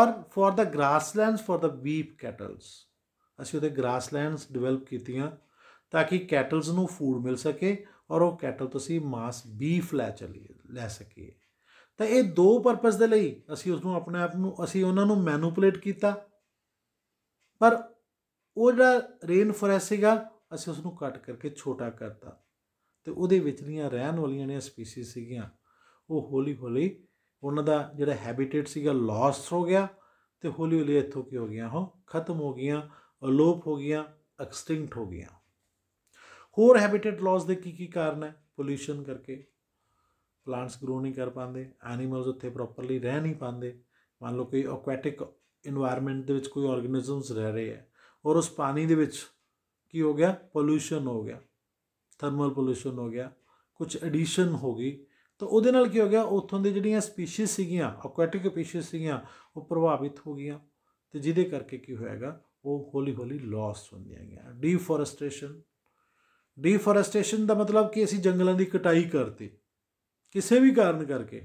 ਔਰ for the grasslands for the weep cattles ਅਸੀਂ ਉਹਦੇ ਗ੍ਰਾਸਲੈਂਡਸ ਡਿਵੈਲਪ ਕੀਤੀਆਂ ਤਾਂ ਕਿ ਕੈਟਲਸ ਨੂੰ ਫੂਡ ਮਿਲ ਸਕੇ ਔਰ ਉਹ ਕੈਟਲ ਤੁਸੀਂ ਮਾਸ ਬੀਫ ਲੈ ਚਲੀਏ ਲੈ ਸਕੀਏ ਤਾਂ ਇਹ ਦੋ ਪਰਪਸ ਦੇ ਲਈ ਅਸੀਂ ਉਸ ਨੂੰ ਆਪਣੇ ਆਪ ਨੂੰ ਅਸੀਂ ਉਹਨਾਂ ਨੂੰ ਮੈਨੂਪੂਲੇਟ ਕੀਤਾ ਪਰ ਉਹ ਜਿਹੜਾ ਰੇਨ ਫੋਰੈਸਟ ਸੀਗਾ ਅਸੀਂ ਉਸ ਨੂੰ ਕੱਟ ਕਰਕੇ ਛੋਟਾ ਕਰਤਾ ਤੇ ਉਹਦੇ ਵਿੱਚ ਦੀਆਂ ਰਹਿਣ ਵਾਲੀਆਂ ਨੇ ਸਪੀਸੀਜ਼ ਸੀਗੀਆਂ ਉਹ ਹੌਲੀ ਹੌਲੀ ਉਹਨਾਂ ਦਾ ਜਿਹੜਾ ਹੈਬਿਟੇਟ ਸੀਗਾ ਲਾਸ ਹੋ ਗਿਆ ਤੇ ਹੌਲੀ ਹੌਲੀ ਇੱਥੋਂ ਕੀ ਹੋ ਗਿਆ ਹੋ ਖਤਮ ਹੋ ਗਈਆਂ ਅਲੋਪ ਹੋ ਗਈਆਂ ਐਕਸਟਿੰਕਟ ਹੋ ਗਈਆਂ ਹੋਰ ਹੈਬਿਟੇਟ ਲਾਸ ਦੇ ਕੀ ਕੀ ਕਾਰਨ ਹੈ ਪੋਲੂਸ਼ਨ ਕਰਕੇ ਪਲਾਂਟਸ ਗਰੋ ਨਹੀਂ ਕਰ ਪਾਉਂਦੇ ਐਨੀਮਲਸ ਉੱਥੇ ਪ੍ਰੋਪਰਲੀ ਰਹਿ ਨਹੀਂ ਪਾਉਂਦੇ ਮੰਨ ਲਓ ਕੋਈ ਅਕੁਆਟਿਕ এনवायरमेंट ਦੇ ਵਿੱਚ ਕੋਈ ਆਰਗੇਨਿਜ਼ਮਸ ਰਹਿ ਰਹੇ ਆ ਔਰ ਉਸ ਪਾਣੀ ਦੇ ਵਿੱਚ ਕੀ ਹੋ ਗਿਆ ਪੋਲੂਸ਼ਨ ਹੋ ਗਿਆ ਥਰਮਲ ਪੋਲੂਸ਼ਨ ਹੋ ਗਿਆ ਕੁਝ ਐਡੀਸ਼ਨ ਹੋ ਗਈ ਤਾਂ ਉਹਦੇ ਨਾਲ ਕੀ ਹੋ ਗਿਆ ਉੱਥੋਂ ਦੇ ਜਿਹੜੀਆਂ ਸਪੀਸੀਜ਼ ਸੀਗੀਆਂ ਅਕੁਆਟਿਕ ਸਪੀਸੀਜ਼ ਸੀਗੀਆਂ ਉਹ ਪ੍ਰਭਾਵਿਤ ਹੋ ਗਈਆਂ ਤੇ ਜਿਹਦੇ ਕਰਕੇ ਕੀ ਹੋਏਗਾ ਉਹ ਹੌਲੀ-ਹੌਲੀ ਲਾਸ ਹੁੰਦੀਆਂ ਗਿਆ ਡੀਫੋਰੈਸਟੇਸ਼ਨ ਡੀਫੋਰੈਸਟੇਸ਼ਨ ਦਾ ਮਤਲਬ ਕਿ ਅਸੀਂ ਜੰਗਲਾਂ ਦੀ ਕਟਾਈ ਕਰਤੀ ਕਿਸੇ ਵੀ ਕਾਰਨ ਕਰਕੇ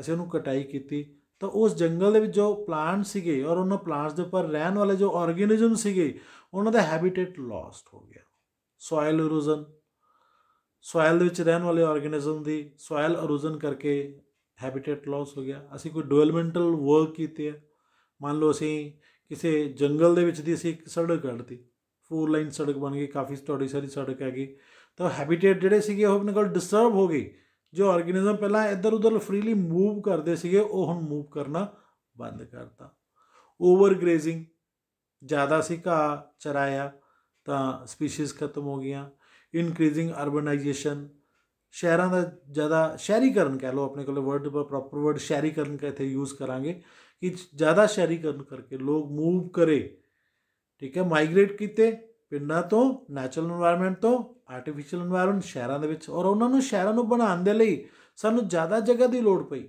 ਅਸੀਂ ਉਹਨੂੰ ਕਟਾਈ ਕੀਤੀ ਤਾਂ ਉਸ ਜੰਗਲ ਦੇ ਵਿੱਚ ਜੋ ਪਲਾਂਟ ਸੀਗੇ ਔਰ ਉਹਨਾਂ ਪਲਾਂਟਸ ਦੇ ਉੱਪਰ ਰਹਿਣ ਵਾਲੇ ਜੋ ਆਰਗੇਨਿਜ਼ਮ ਸੀਗੇ ਉਹਨਾਂ ਦਾ ਹੈਬਿਟੇਟ ਲੌਸਟ ਹੋ ਗਿਆ ਸੋਇਲ ਇਰੋਜ਼ਨ ਸੋਇਲ ਦੇ ਵਿੱਚ ਰਹਿਣ ਵਾਲੇ ਆਰਗੇਨਿਜ਼ਮ ਦੀ ਸੋਇਲ ਇਰੋਜ਼ਨ ਕਰਕੇ ਹੈਬਿਟੇਟ ਲਾਸ ਹੋ ਗਿਆ ਅਸੀਂ ਕੋਈ ਡਿਵੈਲਪਮੈਂਟਲ ਵਰਕ ਕੀਤੇ ਹੈ ਮੰਨ ਲਓ ਅਸੀਂ ਕਿਸੇ ਜੰਗਲ ਦੇ ਵਿੱਚ ਦੀ ਅਸੀਂ ਇੱਕ ਸੜਕ ਕੱਢਤੀ ਫੋਰ ਲਾਈਨ ਸੜਕ ਬਣ ਗਈ ਕਾਫੀ ਸਟੋਰੀ ਸਾਰੀ ਸੜਕ ਹੈਗੀ ਤਾਂ ਹੈਬਿਟੇਟ ਜਿਹੜੇ ਸੀਗੇ ਉਹ ਆਪਣੇ ਕੋਲ ਡਿਸਟਰਬ ਹੋ ਗਈ ਜੋ ਆਰਗੇਨਿਜ਼ਮ ਪਹਿਲਾਂ ਇੱਧਰ ਉੱਧਰ ਫ੍ਰੀਲੀ ਮੂਵ ਕਰਦੇ ਸੀਗੇ ਉਹ ਹੁਣ ਮੂਵ ਕਰਨਾ ਬੰਦ ਕਰਤਾ ਓਵਰ ਗ੍ਰੇਜ਼ਿੰਗ ਜ਼ਿਆਦਾ ਸੀ ਘਾਹ ਚਰਾਇਆ ਤਾਂ ਸਪੀਸੀਜ਼ ਖਤਮ ਹੋ ਗਈਆਂ ਇਨਕਰੀਜ਼ਿੰਗ ਅਰਬਨਾਈਜੇਸ਼ਨ ਸ਼ਹਿਰਾਂ ਦਾ ਜ਼ਿਆਦਾ ਸ਼ਹਿਰੀਕਰਨ ਕਹਿ ਲਓ ਆਪਣੇ ਕੋਲ ਵਰਡ ਪ੍ਰੋਪਰ ਵਰਡ ਸ਼ਹਿਰੀਕਰਨ ਕਾ ਇਥੇ ਯੂਜ਼ ਕਰਾਂਗੇ ਕਿ ਜ਼ਿਆਦਾ ਸ਼ਹਿਰੀਕਰਨ ਕਰਕੇ ਲੋਕ ਮੂਵ ਕਰੇ ਠੀਕ ਹੈ ਮਾਈਗ੍ਰੇਟ ਕੀਤੇ ਪਿੰਡਾਂ ਤੋਂ ਨੈਚੁਰਲ এনवायरमेंट ਤੋਂ ਆਰਟੀਫੀਸ਼ੀਅਲ এনवायरमेंट ਸ਼ਹਿਰਾਂ ਦੇ ਵਿੱਚ ਔਰ ਉਹਨਾਂ ਨੂੰ ਸ਼ਹਿਰਾਂ ਨੂੰ ਬਣਾਉਣ ਦੇ ਲਈ ਸਾਨੂੰ ਜ਼ਿਆਦਾ ਜਗ੍ਹਾ ਦੀ ਲੋੜ ਪਈ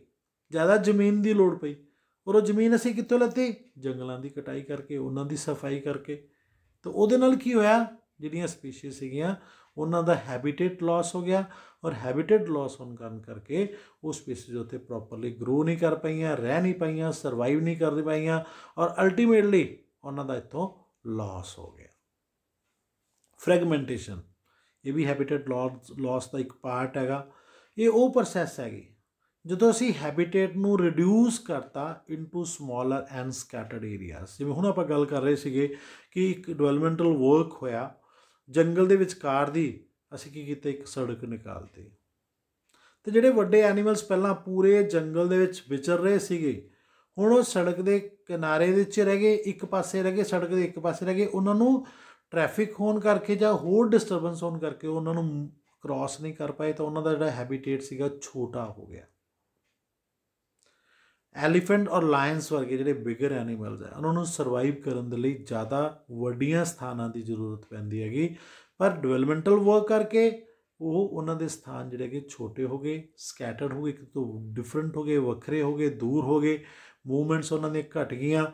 ਜ਼ਿਆਦਾ ਜ਼ਮੀਨ ਦੀ ਲੋੜ ਪਈ ਔਰ ਉਹ ਜ਼ਮੀਨ ਅਸੀਂ ਕਿੱਥੋਂ ਲੱਤੀ ਜੰਗਲਾਂ ਦੀ ਕਟਾਈ ਕਰਕੇ ਉਹਨਾਂ ਦੀ ਸਫਾਈ ਕਰਕੇ ਤਾਂ ਉਹਦੇ ਨਾਲ ਕੀ ਹੋਇਆ ਜਿਹੜੀਆਂ ਸਪੀਸੀਜ਼ ਸੀਗੀਆਂ ਉਹਨਾਂ ਦਾ ਹੈਬਿਟੇਟ ਲਾਸ ਹੋ ਗਿਆ ਔਰ ਹੈਬਿਟੇਟ ਲਾਸ ਹੋਣ ਕਾਰਨ ਕਰਕੇ ਉਸ ਸਪੀਸੀਜ਼ ਉੱਤੇ ਪ੍ਰੋਪਰਲੀ ਗਰੋ ਨਹੀਂ ਕਰ ਪਈਆਂ ਰਹਿ ਨਹੀਂ ਪਈਆਂ ਸਰਵਾਈਵ ਨਹੀਂ ਕਰ ਪਾਈਆਂ ਔਰ ਅਲਟੀਮੇਟਲੀ ਉਹਨਾਂ ਦਾ ਇਤੋਂ ਲਾਸ ਹੋ ਗਿਆ ਫ੍ਰੈਗਮੈਂਟੇਸ਼ਨ ਇਹ ਵੀ ਹੈਬਿਟੇਟ ਲਾਸ ਦਾ ਇੱਕ ਪਾਰਟ ਹੈਗਾ ਇਹ ਉਹ ਪ੍ਰੋਸੈਸ ਹੈਗੀ ਜਦੋਂ ਅਸੀਂ ਹੈਬਿਟੇਟ ਨੂੰ ਰਿਡਿਊਸ ਕਰਤਾ into smaller and scattered areas ਜਿਵੇਂ ਹੁਣ ਆਪਾਂ ਗੱਲ ਕਰ ਰਹੇ ਸੀਗੇ ਕਿ ਇੱਕ ਡਿਵੈਲਪਮੈਂਟਲ ਵਰਕ ਹੋਇਆ ਜੰਗਲ ਦੇ ਵਿਚਕਾਰ ਦੀ ਅਸੀਂ ਕੀ ਕੀਤਾ ਇੱਕ ਸੜਕ ਨਿਕਾਲਤੀ ਤੇ ਜਿਹੜੇ ਵੱਡੇ ਐਨੀਮਲਸ ਪਹਿਲਾਂ ਪੂਰੇ ਜੰਗਲ ਦੇ ਵਿੱਚ ਵਿਚਰ ਰਹੇ ਸੀਗੇ ਹੁਣ ਉਹ ਸੜਕ ਦੇ ਕਿਨਾਰੇ ਦੇ ਵਿੱਚ ਰਹਿ ਗਏ ਇੱਕ ਪਾਸੇ ਰਹਿ ਗਏ ਸੜਕ ਦੇ ਇੱਕ ਪਾਸੇ ਰਹਿ ਗਏ ਉਹਨਾਂ ਨੂੰ ਟ੍ਰੈਫਿਕ ਹੋਣ ਕਰਕੇ ਜਾਂ ਹੋਰ ਡਿਸਟਰਬੈਂਸ ਹੋਣ ਕਰਕੇ ਉਹਨਾਂ ਨੂੰ ਕ੍ਰਾਸ ਨਹੀਂ ਕਰ ਪਾਏ ਤਾਂ ਉਹਨਾਂ ਦਾ ਜਿਹੜਾ ਹੈਬਿਟੇਟ ਸੀਗਾ ਛੋਟਾ ਹੋ ਗਿਆ ਐਲੀਫੈਂਟ ਔਰ ਲਾਇਨਸ ਵਰਗੇ ਜਿਹੜੇ ਬਿਗਰ ਐਨੀਮਲਸ ਆ ਉਹਨਾਂ ਨੂੰ ਸਰਵਾਈਵ ਕਰਨ ਦੇ ਲਈ ਜ਼ਿਆਦਾ ਵੱਡੀਆਂ ਸਥਾਨਾਂ ਦੀ ਜ਼ਰੂਰਤ ਪੈਂਦੀ ਹੈਗੀ ਪਰ ਡਿਵੈਲਪਮੈਂਟਲ ਵਰਕ ਕਰਕੇ ਉਹ ਉਹਨਾਂ ਦੇ ਸਥਾਨ ਜਿਹੜੇ ਕਿ ਛੋਟੇ ਹੋ ਗਏ ਸਕੈਟਰਡ ਹੋ ਗਏ ਕਿ ਤੋਂ ਡਿਫਰੈਂਟ ਹੋ ਗਏ ਵੱਖਰੇ ਹੋ ਗਏ ਦੂਰ ਹੋ ਗਏ ਮੂਵਮੈਂਟਸ ਉਹਨਾਂ ਦੇ ਘਟ ਗਈਆਂ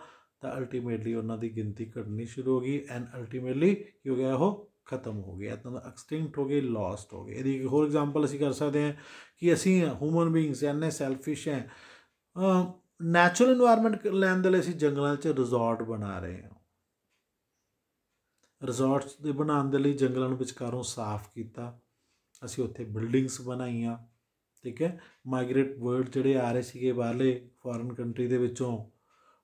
ਤਾਂ ਅਲਟੀਮੇਟਲੀ ਉਹਨਾਂ ਦੀ ਗਿਣਤੀ ਘਟਣੀ ਸ਼ੁਰੂ ਹੋ ਗਈ ਐਂਡ ਅਲਟੀਮੇਟਲੀ ਕੀ ਹੋ ਗਿਆ ਉਹ ਖਤਮ ਹੋ ਗਿਆ ਤਾਂ ਐਕਸਟਿੰਕਟ ਹੋ ਗਏ ਲਾਸਟ ਹੋ ਗਏ ਇਹਦੀ ਇੱਕ ਹੋਰ ਐਗਜ਼ਾਮਪਲ ਅਸੀਂ ਕਰ ਸਕਦੇ ਹਾਂ ਕਿ ਅਸੀਂ ਹਿਊਮਨ ਬੀਇੰਗਸ ਐਨੇ ਸੈਲਫਿਸ਼ ਹੈ ਨੈਚੁਰਲ এনवायरमेंट ਲੈਣ ਦੇ ਲਈ ਅਸੀਂ ਜੰਗਲਾਂ 'ਚ ਰਿਜ਼ੋਰਟ ਬਣਾ ਰਹੇ ਹਾਂ ਰਿਜ਼ੋਰਟਸ ਦੇ ਬਣਾਉਣ ਦੇ ਲਈ ਜੰਗਲਾਂ ਨੂੰ ਵਿਚਕਾਰੋਂ ਸਾਫ਼ ਕੀਤਾ ਅਸੀਂ ਉੱਥੇ ਬਿਲਡਿੰਗਸ ਬਣਾਈਆਂ ਠੀਕ ਹੈ ਮਾਈਗ੍ਰੇਟ ਵਰਡ ਜਿਹੜੇ ਆ ਰਹੇ ਸੀਗੇ ਬਾਹਰਲੇ ਫੋਰਨ ਕੰਟਰੀ ਦੇ ਵਿੱਚੋਂ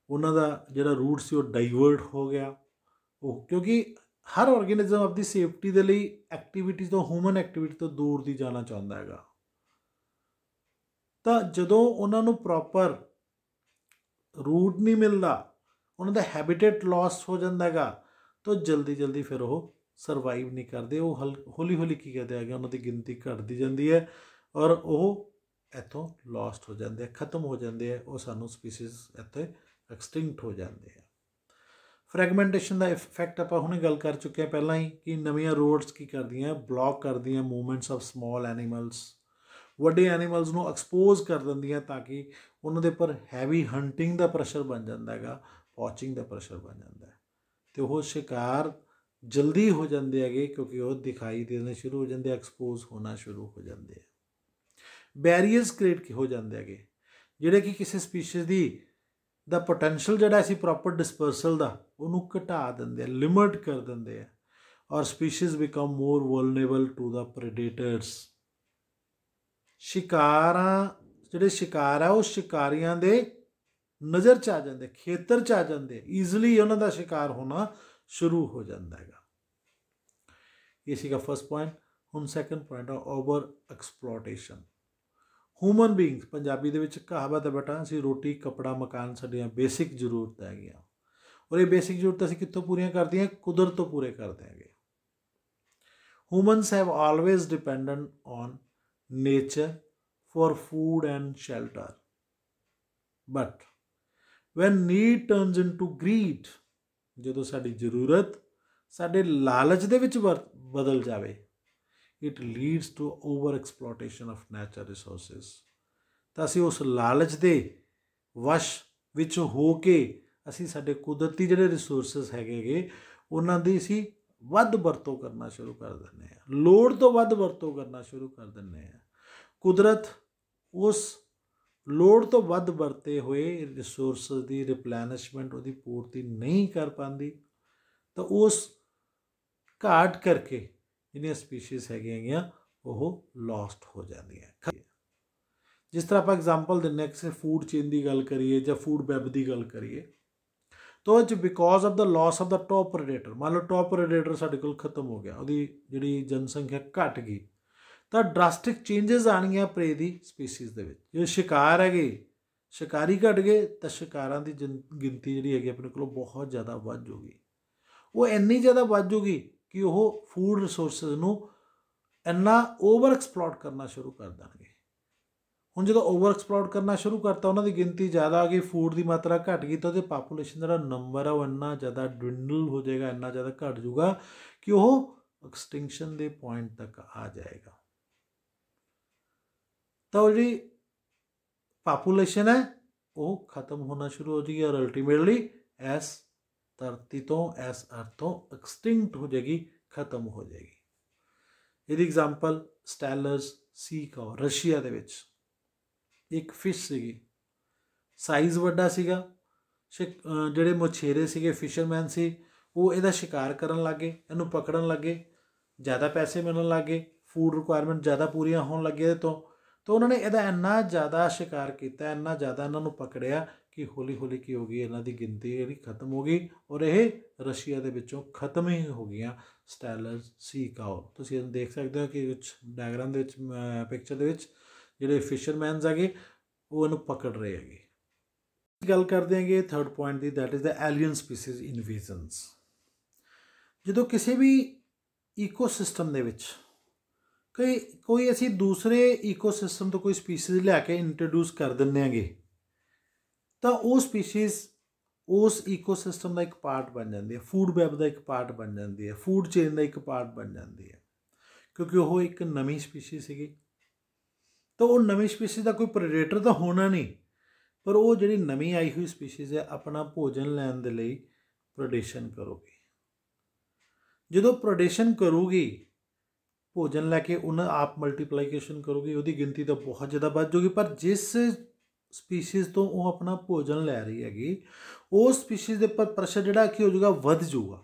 ਉਹਨਾਂ ਦਾ ਜਿਹੜਾ ਰੂਟ ਸੀ ਉਹ ਡਾਈਵਰਟ ਹੋ ਗਿਆ ਉਹ ਕਿਉਂਕਿ ਹਰ ਆਰਗੇਨਿਜ਼ਮ ਆਪਣੀ ਸੇਫਟੀ ਦੇ ਲਈ ਐਕਟੀਵਿਟੀਜ਼ ਤੋਂ ਹਿਊਮਨ ਐਕਟੀਵਿਟੀ ਤੋਂ ਦੂਰ ਦੀ ਜਾਣਾ ਚਾਹੁੰਦਾ ਹੈਗਾ ਤਾਂ ਜਦੋਂ ਉਹਨਾਂ ਨੂੰ ਪ੍ਰੋਪਰ ਰੂਟ ਨਹੀਂ ਮਿਲਦਾ ਉਹਨਾਂ ਦਾ ਹੈਬਿਟੇਟ ਲਾਸ ਹੋ ਜਾਂਦਾ ਹੈਗਾ ਤਾਂ ਜਲਦੀ ਜਲਦੀ ਫਿਰ ਉਹ ਸਰਵਾਈਵ ਨਹੀਂ ਕਰਦੇ ਉਹ ਹੌਲੀ ਹੌਲੀ ਕੀ ਕਰਦੇ ਆਗੇ ਉਹਨਾਂ ਦੀ ਗਿਣਤੀ ਘਟਦੀ ਜਾਂਦੀ ਹੈ ਔਰ ਉਹ ਇਥੋਂ ਲਾਸਟ ਹੋ ਜਾਂਦੇ ਖਤਮ ਹੋ ਜਾਂਦੇ ਆ ਉਹ ਸਾਨੂੰ ਸਪੀਸੀਜ਼ ਇੱਥੇ ਐਕਸਟਿੰਕਟ ਹੋ ਜਾਂਦੇ ਆ ਫਰੈਗਮੈਂਟੇਸ਼ਨ ਦਾ ਇਫੈਕਟ ਆਪਾਂ ਹੁਣੇ ਗੱਲ ਕਰ ਚੁੱਕੇ ਆ ਪਹਿਲਾਂ ਹੀ ਕਿ ਨਵੀਆਂ ਰੋਡਸ ਕੀ ਕਰਦੀਆਂ ਬਲੌਕ ਕਰਦੀਆਂ ਮੂਵਮੈਂਟਸ ਆਫ ਸਮਾਲ ਐਨੀਮਲਸ ਵੱਡੇ ਐਨੀਮਲਸ ਨੂੰ ਐਕਸਪੋਜ਼ ਕਰ ਦਿੰਦੀਆਂ ਤਾਂ ਕਿ ਉਹਨਾਂ ਦੇ ਉੱਪਰ ਹੈਵੀ ਹੰਟਿੰਗ ਦਾ ਪ੍ਰੈਸ਼ਰ ਬਣ ਜਾਂਦਾ ਹੈਗਾ ਵਾਚਿੰਗ ਦਾ ਪ੍ਰੈਸ਼ਰ ਬਣ ਜਾਂਦਾ ਹੈ ਤੇ ਉਹ ਸ਼ਿਕਾਰ ਜਲਦੀ ਹੋ ਜਾਂਦੇ ਹੈਗੇ ਕਿਉਂਕਿ ਉਹ ਦਿਖਾਈ ਦੇਣੇ ਸ਼ੁਰੂ ਹੋ ਜਾਂਦੇ ਐਕਸਪੋਜ਼ ਹੋਣਾ ਸ਼ੁਰੂ ਹੋ ਜਾਂਦੇ ਆ ਬੈਰੀਅਰਸ ਕ੍ਰੀਏਟ ਹੋ ਜਾਂਦੇ ਹੈਗੇ ਜਿਹੜੇ ਕਿ ਕਿਸੇ ਸਪੀਸੀਜ਼ ਦੀ ਦਾ ਪੋਟੈਂਸ਼ੀਅਲ ਜਿਹੜਾ ਸੀ ਪ੍ਰੋਪਰ ਡਿਸਪਰਸਲ ਦਾ ਉਹਨੂੰ ਘਟਾ ਦਿੰਦੇ ਆ ਲਿਮਟ ਕਰ ਦਿੰਦੇ ਆ ਔਰ species become more vulnerable to the predators ਸ਼ਿਕਾਰਾਂ ਜਿਹੜੇ ਸ਼ਿਕਾਰ ਆ ਉਹ ਸ਼ਿਕਾਰੀਆਂ ਦੇ ਨਜ਼ਰ ਚ ਆ ਜਾਂਦੇ ਖੇਤਰ ਚ ਆ ਜਾਂਦੇ ਈਜ਼ਲੀ ਉਹਨਾਂ ਦਾ ਸ਼ਿਕਾਰ ਹੋਣਾ ਸ਼ੁਰੂ ਹੋ ਜਾਂਦਾ ਹੈਗਾ ਇਹ ਸੀਗਾ ਫਰਸਟ ਪੁਆਇੰਟ ਹੁਣ ਸੈਕੰਡ ਪੁਆਇੰਟ ਆ over exploitation human beings Punjabi ਦੇ ਵਿੱਚ ਕਹਾਵਤ ਹੈ ਬਟਾ ਅਸੀਂ ਰੋਟੀ ਕਪੜਾ ਮਕਾਨ ਸਾਡੀਆਂ ਬੇਸਿਕ ਜ਼ਰੂਰਤ ਹੈਗੀਆਂ ਔਰ ਇਹ ਬੇਸਿਕ ਜ਼ਰੂਰਤ ਅਸੀਂ ਕਿੱਥੋਂ ਪੂਰੀਆਂ ਕਰਦੇ ਹਾਂ ਕੁਦਰਤ ਤੋਂ ਪੂਰੇ ਕਰਦੇ ਹਾਂਗੇ humans have always dependent on nature for food and shelter but when need turns into greed ਜਦੋਂ ਸਾਡੀ ਜ਼ਰੂਰਤ ਸਾਡੇ ਲਾਲਚ ਦੇ ਵਿੱਚ ਬਦਲ ਜਾਵੇ it leads to over exploitation of nature resources ਤਾਂ ਅਸੀਂ ਉਸ ਲਾਲਚ ਦੇ ਵਸ਼ ਵਿੱਚ ਹੋ ਕੇ ਅਸੀਂ ਸਾਡੇ ਕੁਦਰਤੀ ਜਿਹੜੇ ਰਿਸੋਰਸਸ ਹੈਗੇਗੇ ਉਹਨਾਂ ਦੀ ਅਸੀਂ ਵੱਧ ਵਰਤੋਂ ਕਰਨਾ ਸ਼ੁਰੂ ਕਰ ਦਿੰਦੇ ਆ ਲੋੜ ਤੋਂ ਵੱਧ ਵਰਤੋਂ ਕਰਨਾ ਸ਼ੁਰੂ ਕਰ ਦਿੰਦੇ ਆ ਕੁਦਰਤ ਉਸ ਲੋੜ ਤੋਂ ਵੱਧ ਵਰਤੇ ਹੋਏ ਰਿਸੋਰਸਸ ਦੀ ਰਿਪਲੈਨਿਸ਼ਮੈਂਟ ਉਹਦੀ ਪੂਰਤੀ ਨਹੀਂ ਕਰ ਪਾਉਂਦੀ ਤਾਂ ਉਸ ਘਾਟ ਕਰਕੇ ਜਿਹੜੀਆਂ ਸਪੀਸੀਜ਼ ਹੈਗੀਆਂ ਉਹ ਲਾਸਟ ਹੋ ਜਾਂਦੀਆਂ ਜਿਸ ਤਰ੍ਹਾਂ ਆਪਾਂ ਐਗਜ਼ਾਮਪਲ ਦਿੰਨੇ ਕਿ ਕਿਸੇ ਫੂਡ ਚੇਨ ਦੀ ਗੱਲ ਕਰੀਏ ਜਾਂ ਫੂਡ ਵੈਬ ਦੀ ਗੱਲ ਕਰੀਏ ਤੋ it because of the loss of the top predator ਮੰਨ ਲਓ ਟੌਪ ਪ੍ਰੈਡੇਟਰ ਸਾਡੇ ਕੋਲ ਖਤਮ ਹੋ ਗਿਆ ਉਹਦੀ ਜਿਹੜੀ ਜਨਸੰਖਿਆ ਘਟ ਗਈ ਤਾਂ ਡਰਾਸਟਿਕ ਚੇਂजेस ਆਣਗੀਆਂ ਪ੍ਰੇ ਦੀ ਸਪੀਸੀਜ਼ ਦੇ ਵਿੱਚ ਜੇ ਸ਼ਿਕਾਰ ਹੈਗੇ ਸ਼ਿਕਾਰੀ ਘਟ ਗਏ ਤਾਂ ਸ਼ਿਕਾਰਾਂ ਦੀ ਗਿਣਤੀ ਜਿਹੜੀ ਹੈਗੀ ਆਪਣੇ ਕੋਲ ਬਹੁਤ ਜ਼ਿਆਦਾ ਵੱਧ ਜੂਗੀ ਉਹ ਇੰਨੀ ਜ਼ਿਆਦਾ ਵੱਧ ਜੂਗੀ ਕਿ ਉਹ ਫੂਡ ਰਿਸੋਰਸਸ ਨੂੰ ਇੰਨਾ ਓਵਰ ਐਕਸਪਲੋਇਟ ਕਰਨਾ ਸ਼ੁਰੂ ਕਰ ਦਣਗੇ ਹੁਣ ਜਦੋਂ ਓਵਰ ਐਕਸਪਲੋਇਟ ਕਰਨਾ ਸ਼ੁਰੂ ਕਰਤਾ ਉਹਨਾਂ ਦੀ ਗਿਣਤੀ ਜ਼ਿਆਦਾ ਆ ਗਈ ਫੂਡ ਦੀ ਮਾਤਰਾ ਘਟ ਗਈ ਤਾਂ ਉਹਦੇ ਪਾਪੂਲੇਸ਼ਨ ਦਾ ਨੰਬਰ ਆ ਉਹ ਇੰਨਾ ਜ਼ਿਆਦਾ ਡਿੰਡਲ ਹੋ ਜਾਏਗਾ ਇੰਨਾ ਜ਼ਿਆਦਾ ਘਟ ਜਾਊਗਾ ਕਿ ਉਹ ਐਕਸਟਿੰਕਸ਼ਨ ਦੇ ਪੁਆਇੰਟ ਤੱਕ ਆ ਜਾਏਗਾ ਤਾਂ ਜੀ ਪਾਪੂਲੇਸ਼ਨ ਹੈ ਉਹ ਖਤਮ ਹੋਣਾ ਸ਼ੁਰੂ ਹੋ ਜੀ ਔਰ ਅਲਟੀਮੇਟਲੀ ਐਸ ਧਰਤੀ ਤੋਂ ਇਸ ਅਰਥੋਂ ਐਕਸਟਿੰਕਟ ਹੋ ਜਾਏਗੀ ਖਤਮ ਹੋ ਜਾਏਗੀ ਇਹਦੀ ਐਗਜ਼ਾਮਪਲ ਸਟੈਲਰਸ ਸੀ ਕਾ ਰਸ਼ੀਆ ਦੇ ਵਿੱਚ ਇੱਕ ਫਿਸ਼ ਸੀਗੀ ਸਾਈਜ਼ ਵੱਡਾ ਸੀਗਾ ਜਿਹੜੇ ਮਛੇਰੇ ਸੀਗੇ ਫਿਸ਼ਰਮੈਨ ਸੀ ਉਹ ਇਹਦਾ ਸ਼ਿਕਾਰ ਕਰਨ ਲੱਗੇ ਇਹਨੂੰ ਪਕੜਨ ਲੱਗੇ ਜ਼ਿਆਦਾ ਪੈਸੇ ਮਿਲਣ ਲੱਗੇ ਫੂਡ ਰਿਕੁਆਇਰਮੈਂਟ ਜ਼ਿਆਦਾ ਪੂਰੀਆਂ ਹੋਣ ਲੱਗੇ ਤੋਂ ਤਾਂ ਉਹਨਾਂ ਨੇ ਇਹਦਾ ਇੰਨਾ ਜ਼ਿਆਦਾ ਸ਼ਿਕਾਰ ਕੀਤਾ ਇੰਨਾ ਜ਼ਿਆਦਾ ਇਹਨਾਂ ਨੂੰ ਪਕੜਿਆ ਕਿ ਹੌਲੀ ਹੌਲੀ ਕੀ ਹੋ ਗਈ ਇਹਨਾਂ ਦੀ ਗਿਣਤੀ ਜਿਹੜੀ ਖਤਮ ਹੋ ਗਈ ਔਰ ਇਹ ਰਸ਼ੀਆ ਦੇ ਵਿੱਚੋਂ ਖਤਮ ਹੀ ਹੋ ਗਈਆਂ ਸਟੈਲਰ ਸੀ ਕਾਓ ਤੁਸੀਂ ਇਹਨੂੰ ਦੇਖ ਸਕਦੇ ਹੋ ਕਿ ਕੁਝ ਡਾਇਗ੍ਰਾਮ ਦੇ ਵਿੱਚ ਪਿਕਚਰ ਦੇ ਵਿੱਚ ਜਿਹੜੇ ਫਿਸ਼ਰਮੈਨਸ ਹੈਗੇ ਉਹ ਇਹਨੂੰ ਪਕੜ ਰਹੇ ਹੈਗੇ ਗੱਲ ਕਰਦੇ ਹਾਂਗੇ ਥਰਡ ਪੁਆਇੰਟ ਦੀ that is the alien species invasions ਜਦੋਂ ਕਿਸੇ ਵੀ ਇਕੋਸਿਸਟਮ ਦੇ ਵਿੱਚ ਕੋਈ ਕੋਈ ਅਸੀਂ ਦੂਸਰੇ ਇਕੋਸਿਸਟਮ ਤੋਂ ਕੋਈ ਸਪੀਸੀਜ਼ ਲੈ ਕੇ ਇੰਟਰੋਡਿਊਸ ਕਰ ਦਿੰਦੇ ਹਾਂਗੇ ਤਾਂ ਉਹ ਸਪੀਸੀਜ਼ ਉਸ ਇਕੋਸਿਸਟਮ ਦਾ ਇੱਕ ਪਾਰਟ ਬਣ ਜਾਂਦੀ ਹੈ ਫੂਡ ਵੈਬ ਦਾ ਇੱਕ ਪਾਰਟ ਬਣ ਜਾਂਦੀ ਹੈ ਫੂਡ ਚੇਨ ਦਾ ਇੱਕ ਪਾਰਟ ਬਣ ਜਾਂਦੀ ਹੈ ਕਿਉਂਕਿ ਉਹ ਇੱਕ ਨਵੀਂ ਸਪੀਸੀ ਸੀਗੀ ਤਾਂ ਉਹ ਨਵੀਂ ਸਪੀਸੀ ਦਾ ਕੋਈ ਪ੍ਰੈਡੇਟਰ ਤਾਂ ਹੋਣਾ ਨਹੀਂ ਪਰ ਉਹ ਜਿਹੜੀ ਨਵੀਂ ਆਈ ਹੋਈ ਸਪੀਸੀਜ਼ ਹੈ ਆਪਣਾ ਭੋਜਨ ਲੈਣ ਦੇ ਲਈ ਪ੍ਰੋਡਕਸ਼ਨ ਕਰੋਗੀ ਜਦੋਂ ਪ੍ਰੋਡਕਸ਼ਨ ਕਰੂਗੀ ਭੋਜਨ ਲੈ ਕੇ ਉਹਨਾਂ ਆਪ ਮਲਟੀਪਲੀਕੇਸ਼ਨ ਕਰੂਗੀ ਉਹਦੀ ਗਿਣਤੀ ਤਾਂ ਬਹੁਤ ਜ਼ਿਆਦਾ ਵੱਧ ਜਾਊਗੀ ਪਰ ਜਿਸ ਸਪੀਸੀਜ਼ ਤੋਂ ਉਹ ਆਪਣਾ ਭੋਜਨ ਲੈ ਰਹੀ ਹੈਗੀ ਉਹ ਸਪੀਸੀਜ਼ ਦੇ ਉੱਪਰ ਪ੍ਰੈਸ਼ਰ ਜਿਹੜਾ ਕੀ ਹੋ ਜਾਊਗਾ ਵੱਧ ਜਾਊਗਾ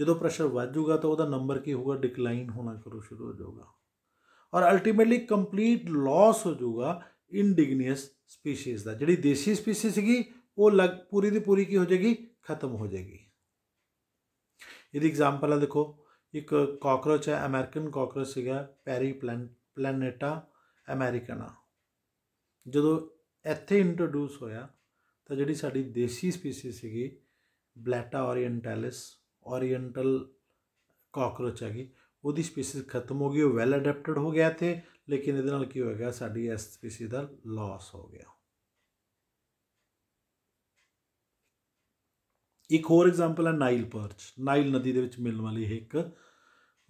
ਜਦੋਂ ਪ੍ਰੈਸ਼ਰ ਵੱਧ ਜਾਊਗਾ ਤਾਂ ਉਹਦਾ ਨੰਬਰ ਕੀ ਹੋਊਗਾ ਡਿਕਲਾਈਨ ਹੋਣਾ ਸ਼ੁਰੂ ਹੋ ਜਾਊਗਾ ਔਰ ਅਲਟੀਮੇਟਲੀ ਕੰਪਲੀਟ ਲਾਸ ਹੋ ਜਾਊਗਾ ਇਨਡਿਗਨੀਅਸ ਸਪੀਸੀਜ਼ ਦਾ ਜਿਹੜੀ ਦੇਸੀ ਸਪੀਸੀਜ਼ ਸੀਗੀ ਉਹ ਲਗ ਪੂਰੀ ਦੀ ਪੂਰੀ ਕੀ ਹੋ ਜਾਏਗੀ ਖਤਮ ਹੋ ਜਾਏਗੀ ਇਹਦੀ ਐਗਜ਼ਾਮਪਲ ਆ ਦੇਖੋ ਇੱਕ ਕਾਕਰੋਚ ਹੈ ਅਮਰੀਕਨ ਕਾਕਰੋਚ ਸੀਗਾ ਪੈਰੀ ਪਲੈਨੇਟਾ ਅਮਰੀਕਨਾ ਜਦੋਂ ਇੱਥੇ ਇੰਟਰੋਡਿਊਸ ਹੋਇਆ ਤਾਂ ਜਿਹੜੀ ਸਾਡੀ ਦੇਸੀ ਸਪੀਸੀਸ ਸੀਗੀ ਬਲੈਟਾ ਓਰੀਐਂਟਾਲਿਸ ਓਰੀਐਂਟਲ ਕਾਕਰੋਚ ਹੈਗੀ ਉਹਦੀ ਸਪੀਸੀਸ ਖਤਮ ਹੋ ਗਈ ਉਹ ਵੈਲ ਅਡਾਪਟਡ ਹੋ ਗਿਆ ਤੇ ਲੇਕਿਨ ਇਹਦੇ ਨਾਲ ਕੀ ਹੋ ਗਿਆ ਸਾਡੀ ਇਸ ਸਪੀਸੀ ਦਾ ਲਾਸ ਹੋ ਗਿਆ ਇੱਕ ਹੋਰ ਐਗਜ਼ਾਮਪਲ ਹੈ ਨਾਈਲ ਪਰਚ ਨਾਈਲ ਨਦੀ ਦੇ ਵਿੱਚ ਮਿਲਣ ਵਾਲੀ ਇੱਕ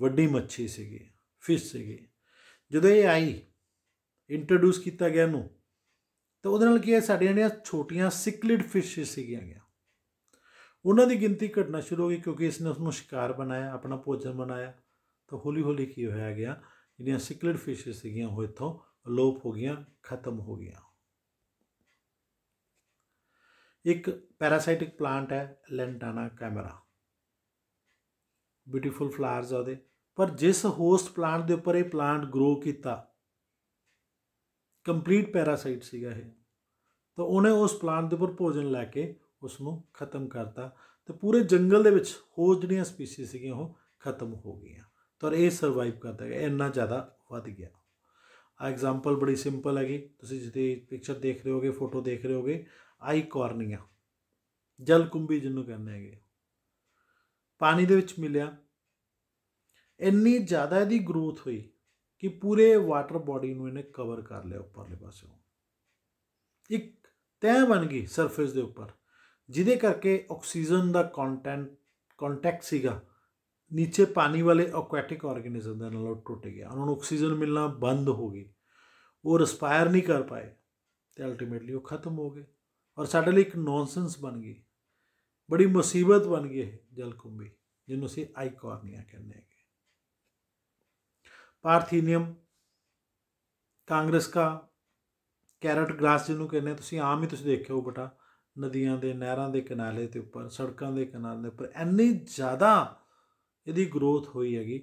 ਵੱਡੀ ਮੱਛੀ ਸੀਗੀ ਫਿਸ਼ ਸੀਗੀ ਜਦੋਂ ਇਹ ਆਈ ਇੰਟਰੋਡਿਊਸ ਕੀਤਾ ਗਿਆ ਨੂੰ ਤਾਂ ਉਹਦੇ ਨਾਲ ਕੀ ਹੈ ਸਾਡੀਆਂ ਜਿਹੜੀਆਂ ਛੋਟੀਆਂ ਸਿਕਲਿਡ ਫਿਸ਼ ਸੀਗੀਆਂ ਗਿਆ ਉਹਨਾਂ ਦੀ ਗਿਣਤੀ ਘਟਣਾ ਸ਼ੁਰੂ ਹੋ ਗਈ ਕਿਉਂਕਿ ਇਸ ਨੇ ਉਸ ਨੂੰ ਸ਼ਿਕਾਰ ਬਣਾਇਆ ਆਪਣਾ ਭੋਜਨ ਬਣਾਇਆ ਤਾਂ ਹੌਲੀ ਹੌਲੀ ਕੀ ਹੋਇਆ ਗਿਆ ਜਿਹੜੀਆਂ ਸਿਕਲਿਡ ਫਿਸ਼ ਸੀਗੀਆਂ ਉਹ ਇਥੋਂ ਅਲੋਪ ਹੋ ਗਈਆਂ ਖਤਮ ਹੋ ਗਈਆਂ ਇੱਕ ਪੈਰਾਸਾਈਟਿਕ ਪਲਾਂਟ ਹੈ ਲੈਂਟਾਨਾ ਕੈਮਰਾ ਬਿਊਟੀਫੁਲ ਫਲਾਵਰਸ ਆਦੇ ਪਰ ਜਿਸ ਹੋਸਟ ਪਲਾਂਟ ਦੇ ਉੱਪਰ ਇਹ ਪਲਾਂਟ ਗਰੋ ਕੀਤਾ ਕੰਪਲੀਟ ਪੈਰਾਸਾਈਟ ਸੀਗਾ ਇਹ ਤਾਂ ਉਹਨੇ ਉਸ ਪਲਾਂਟ ਦੇ ਉੱਪਰ ਭੋਜਨ ਲੈ ਕੇ ਉਸ ਨੂੰ ਖਤਮ ਕਰਤਾ ਤੇ ਪੂਰੇ ਜੰਗਲ ਦੇ ਵਿੱਚ ਹੋਰ ਜਿਹੜੀਆਂ ਸਪੀਸੀਜ਼ ਸੀਗੀਆਂ ਉਹ ਖਤਮ ਹੋ ਗਈਆਂ ਤਾਂ ਇਹ ਸਰਵਾਈਵ ਕਰਦਾ ਗਿਆ ਇੰਨਾ ਜ਼ਿਆਦਾ ਵੱਧ ਗਿਆ ਆ ਐਗਜ਼ਾਮਪਲ ਬੜੀ ਸਿੰਪਲ ਹੈਗੀ ਤੁਸੀਂ ਜਿੱਤੇ ਪਿਕਚਰ ਦੇਖ ਰਹੇ ਹੋਗੇ ਫੋਟੋ ਦੇਖ ਰਹੇ ਹੋਗੇ ਆਈ ਕੋਰਨੀਆ ਜਲ ਕੁੰਭੀ ਜਿਹਨੂੰ ਕਹਿੰਦੇ ਹੈਗੇ ਪਾਣੀ ਦੇ ਵਿੱਚ ਮਿਲਿਆ ਇੰਨੀ ਜ਼ਿਆਦਾ ਇਹਦੀ ਗਰੋਥ ਹੋਈ ਕਿ ਪੂਰੇ ਵਾਟਰ ਬਾਡੀ ਨੂੰ ਇਹਨੇ ਕਵਰ ਕਰ ਲਿਆ ਉੱਪਰਲੇ ਪਾਸੇ ਇੱਕ ਤੈ ਬਣ ਗਈ ਸਰਫੇਸ ਦੇ ਉੱਪਰ ਜਿਹਦੇ ਕਰਕੇ ਆਕਸੀਜਨ ਦਾ ਕੰਟੈਂਟ ਕੰਟੈਕਟ ਸੀਗਾ ਨੀਚੇ ਪਾਣੀ ਵਾਲੇ ਐਕੁਆਟਿਕ ਆਰਗੇਨਿਜ਼ਮ ਦੇ ਨਾਲ ਟੁੱਟ ਗਿਆ ਉਹਨਾਂ ਨੂੰ ਆਕਸੀਜਨ ਮਿਲਣਾ ਬੰਦ ਹੋ ਗਈ ਉਹ ਰਿਸਪਾਇਰ ਨਹੀਂ ਕਰ ਪਾਏ ਤੇ ਅਲਟੀਮੇਟਲੀ ਉਹ ਖਤਮ ਹੋ ਗਏ ਔਰ ਸਾਡੇ ਲਈ ਇੱਕ ਨੌਨਸੈਂਸ ਬਣ ਗਈ ਬੜੀ ਮੁਸੀਬਤ ਬਣ ਗਈ ਇਹ ਜਲ ਜਿਹਨੂੰ ਅਸੀਂ ਆਈਕੋਰਨੀਆ ਕਹਿੰਦੇ ਹਾਂ ਪਾਰਥੀਨੀਅਮ ਕਾਂਗਰਸ ਦਾ ਕੈਰਟ ਗ੍ਰਾਸ ਜਿਹਨੂੰ ਕਹਿੰਦੇ ਤੁਸੀਂ ਆਮ ਹੀ ਤੁਸੀਂ ਦੇਖਿਆ ਹੋ ਬਟਾ ਨਦੀਆਂ ਦੇ ਨਹਿਰਾਂ ਦੇ ਕਿਨਾਰੇ ਤੇ ਉੱਪਰ ਸੜਕਾਂ ਦੇ ਕਿਨਾਰੇ ਉੱਪਰ ਇੰਨੀ ਜ਼ਿਆਦਾ ਇਹਦੀ ਗਰੋਥ ਹੋਈ ਹੈਗੀ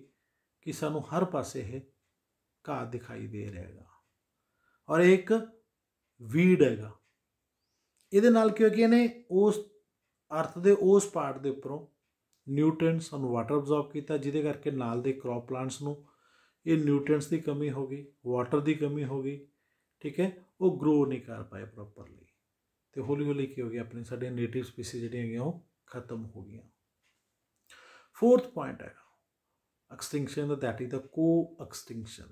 ਕਿ ਸਾਨੂੰ ਹਰ ਪਾਸੇ ਇਹ ਘਾਹ ਦਿਖਾਈ ਦੇ ਰਿਹਾਗਾ ਔਰ ਇੱਕ ਵੀਡ ਹੈਗਾ ਇਹਦੇ ਨਾਲ ਕਿਉਂਕਿ ਇਹਨੇ ਉਸ ਅਰਥ ਦੇ ਉਸ ਪਾਰਟ ਦੇ ਉੱਪਰੋਂ ਨਿਊਟ੍ਰੀਐਂਟਸ ਨੂੰ ਵਾਟਰ ਅਬਜ਼ਰਬ ਕੀਤਾ ਜਿਹਦੇ ਕਰਕੇ ਨਾਲ ਦੇ ਕ੍ਰੌਪ ਪਲਾਂਟਸ ਨੂੰ ਇਹ ਨਿਊਟ੍ਰੀਐਂਟਸ ਦੀ ਕਮੀ ਹੋ ਗਈ ਵਾਟਰ ਦੀ ਕਮੀ ਹੋ ਗਈ ਠੀਕ ਹੈ ਉਹ ਗਰੋ ਨਹੀਂ ਕਰ ਪਾਏ ਪ੍ਰੋਪਰਲੀ ਤੇ ਹੌਲੀ ਹੌਲੀ ਕੀ ਹੋ ਗਿਆ ਆਪਣੀ ਸਾਡੇ ਨੇਟਿਵ ਸਪੀਸੀਜ਼ ਜਿਹੜੀਆਂ ਹੈਗੀਆਂ ਉਹ ਖਤਮ ਹੋ ਗਈਆਂ ਫੋਰਥ ਪੁਆਇੰਟ ਹੈ ਐਕਸਟਿੰਕਸ਼ਨ ਦੈਟ ਇਜ਼ ਦਾ ਕੋ ਐਕਸਟਿੰਕਸ਼ਨ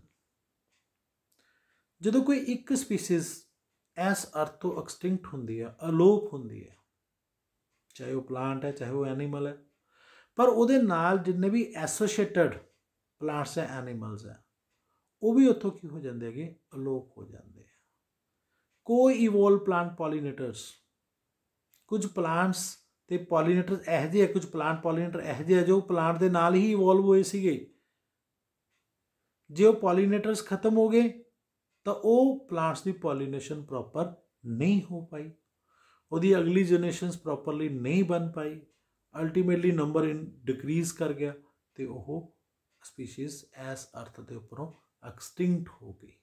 ਜਦੋਂ ਕੋਈ ਇੱਕ ਸਪੀਸੀਜ਼ ਐਸ ਅਰਥੋ ਐਕਸਟਿੰਕਟ ਹੁੰਦੀ ਹੈ ਅਲੋਪ ਹੁੰਦੀ ਹੈ ਚਾਹੇ ਉਹ ਪਲਾਂਟ ਹੈ ਚਾਹੇ ਉਹ ਐਨੀਮਲ ਹੈ ਪਰ ਉਹਦੇ ਨਾਲ ਜਿੰਨੇ ਵੀ associated plants uh animals uh ਉਹ ਵੀ ਉੱਥੋਂ ਕੀ ਹੋ ਜਾਂਦੇ ਹੈਗੇ ਅਲੋਪ ਹੋ ਜਾਂਦੇ ਆ ਕੋ ਇਵੋਲਵ ਪਲਾਂਟ ਪੋਲੀਨੇਟਰਸ ਕੁਝ ਪਲਾਂਟਸ ਤੇ ਪੋਲੀਨੇਟਰਸ ਇਹ ਜਿਹੇ ਕੁਝ ਪਲਾਂਟ ਪੋਲੀਨੇਟਰ ਇਹ ਜਿਹੇ ਜੋ ਪਲਾਂਟ ਦੇ ਨਾਲ ਹੀ ਇਵੋਲਵ ਹੋਏ ਸੀਗੇ ਜੇ ਉਹ ਪੋਲੀਨੇਟਰਸ ਖਤਮ ਹੋ ਗਏ ਤਾਂ ਉਹ ਪਲਾਂਟਸ ਦੀ ਪੋਲੀਨੇਸ਼ਨ ਪ੍ਰੋਪਰ ਨਹੀਂ ਹੋ ਪਾਈ ਉਹਦੀ ਅਗਲੀ ਜਨਰੇਸ਼ਨਸ ਪ੍ਰੋਪਰਲੀ ਨਹੀਂ ਬਣ ਪਾਈ ਅਲਟੀਮੇਟਲੀ ਨੰਬਰ ਇਨ ਡਿਕਰੀਜ਼ ਕਰ ਗਿਆ ਤੇ ਉਹ ਸਪੀਸੀਜ਼ ਇਸ ਅਰਥ ਦੇ ਉੱਪਰੋਂ ਐਕਸਟਿੰਕਟ ਹੋ ਗਈ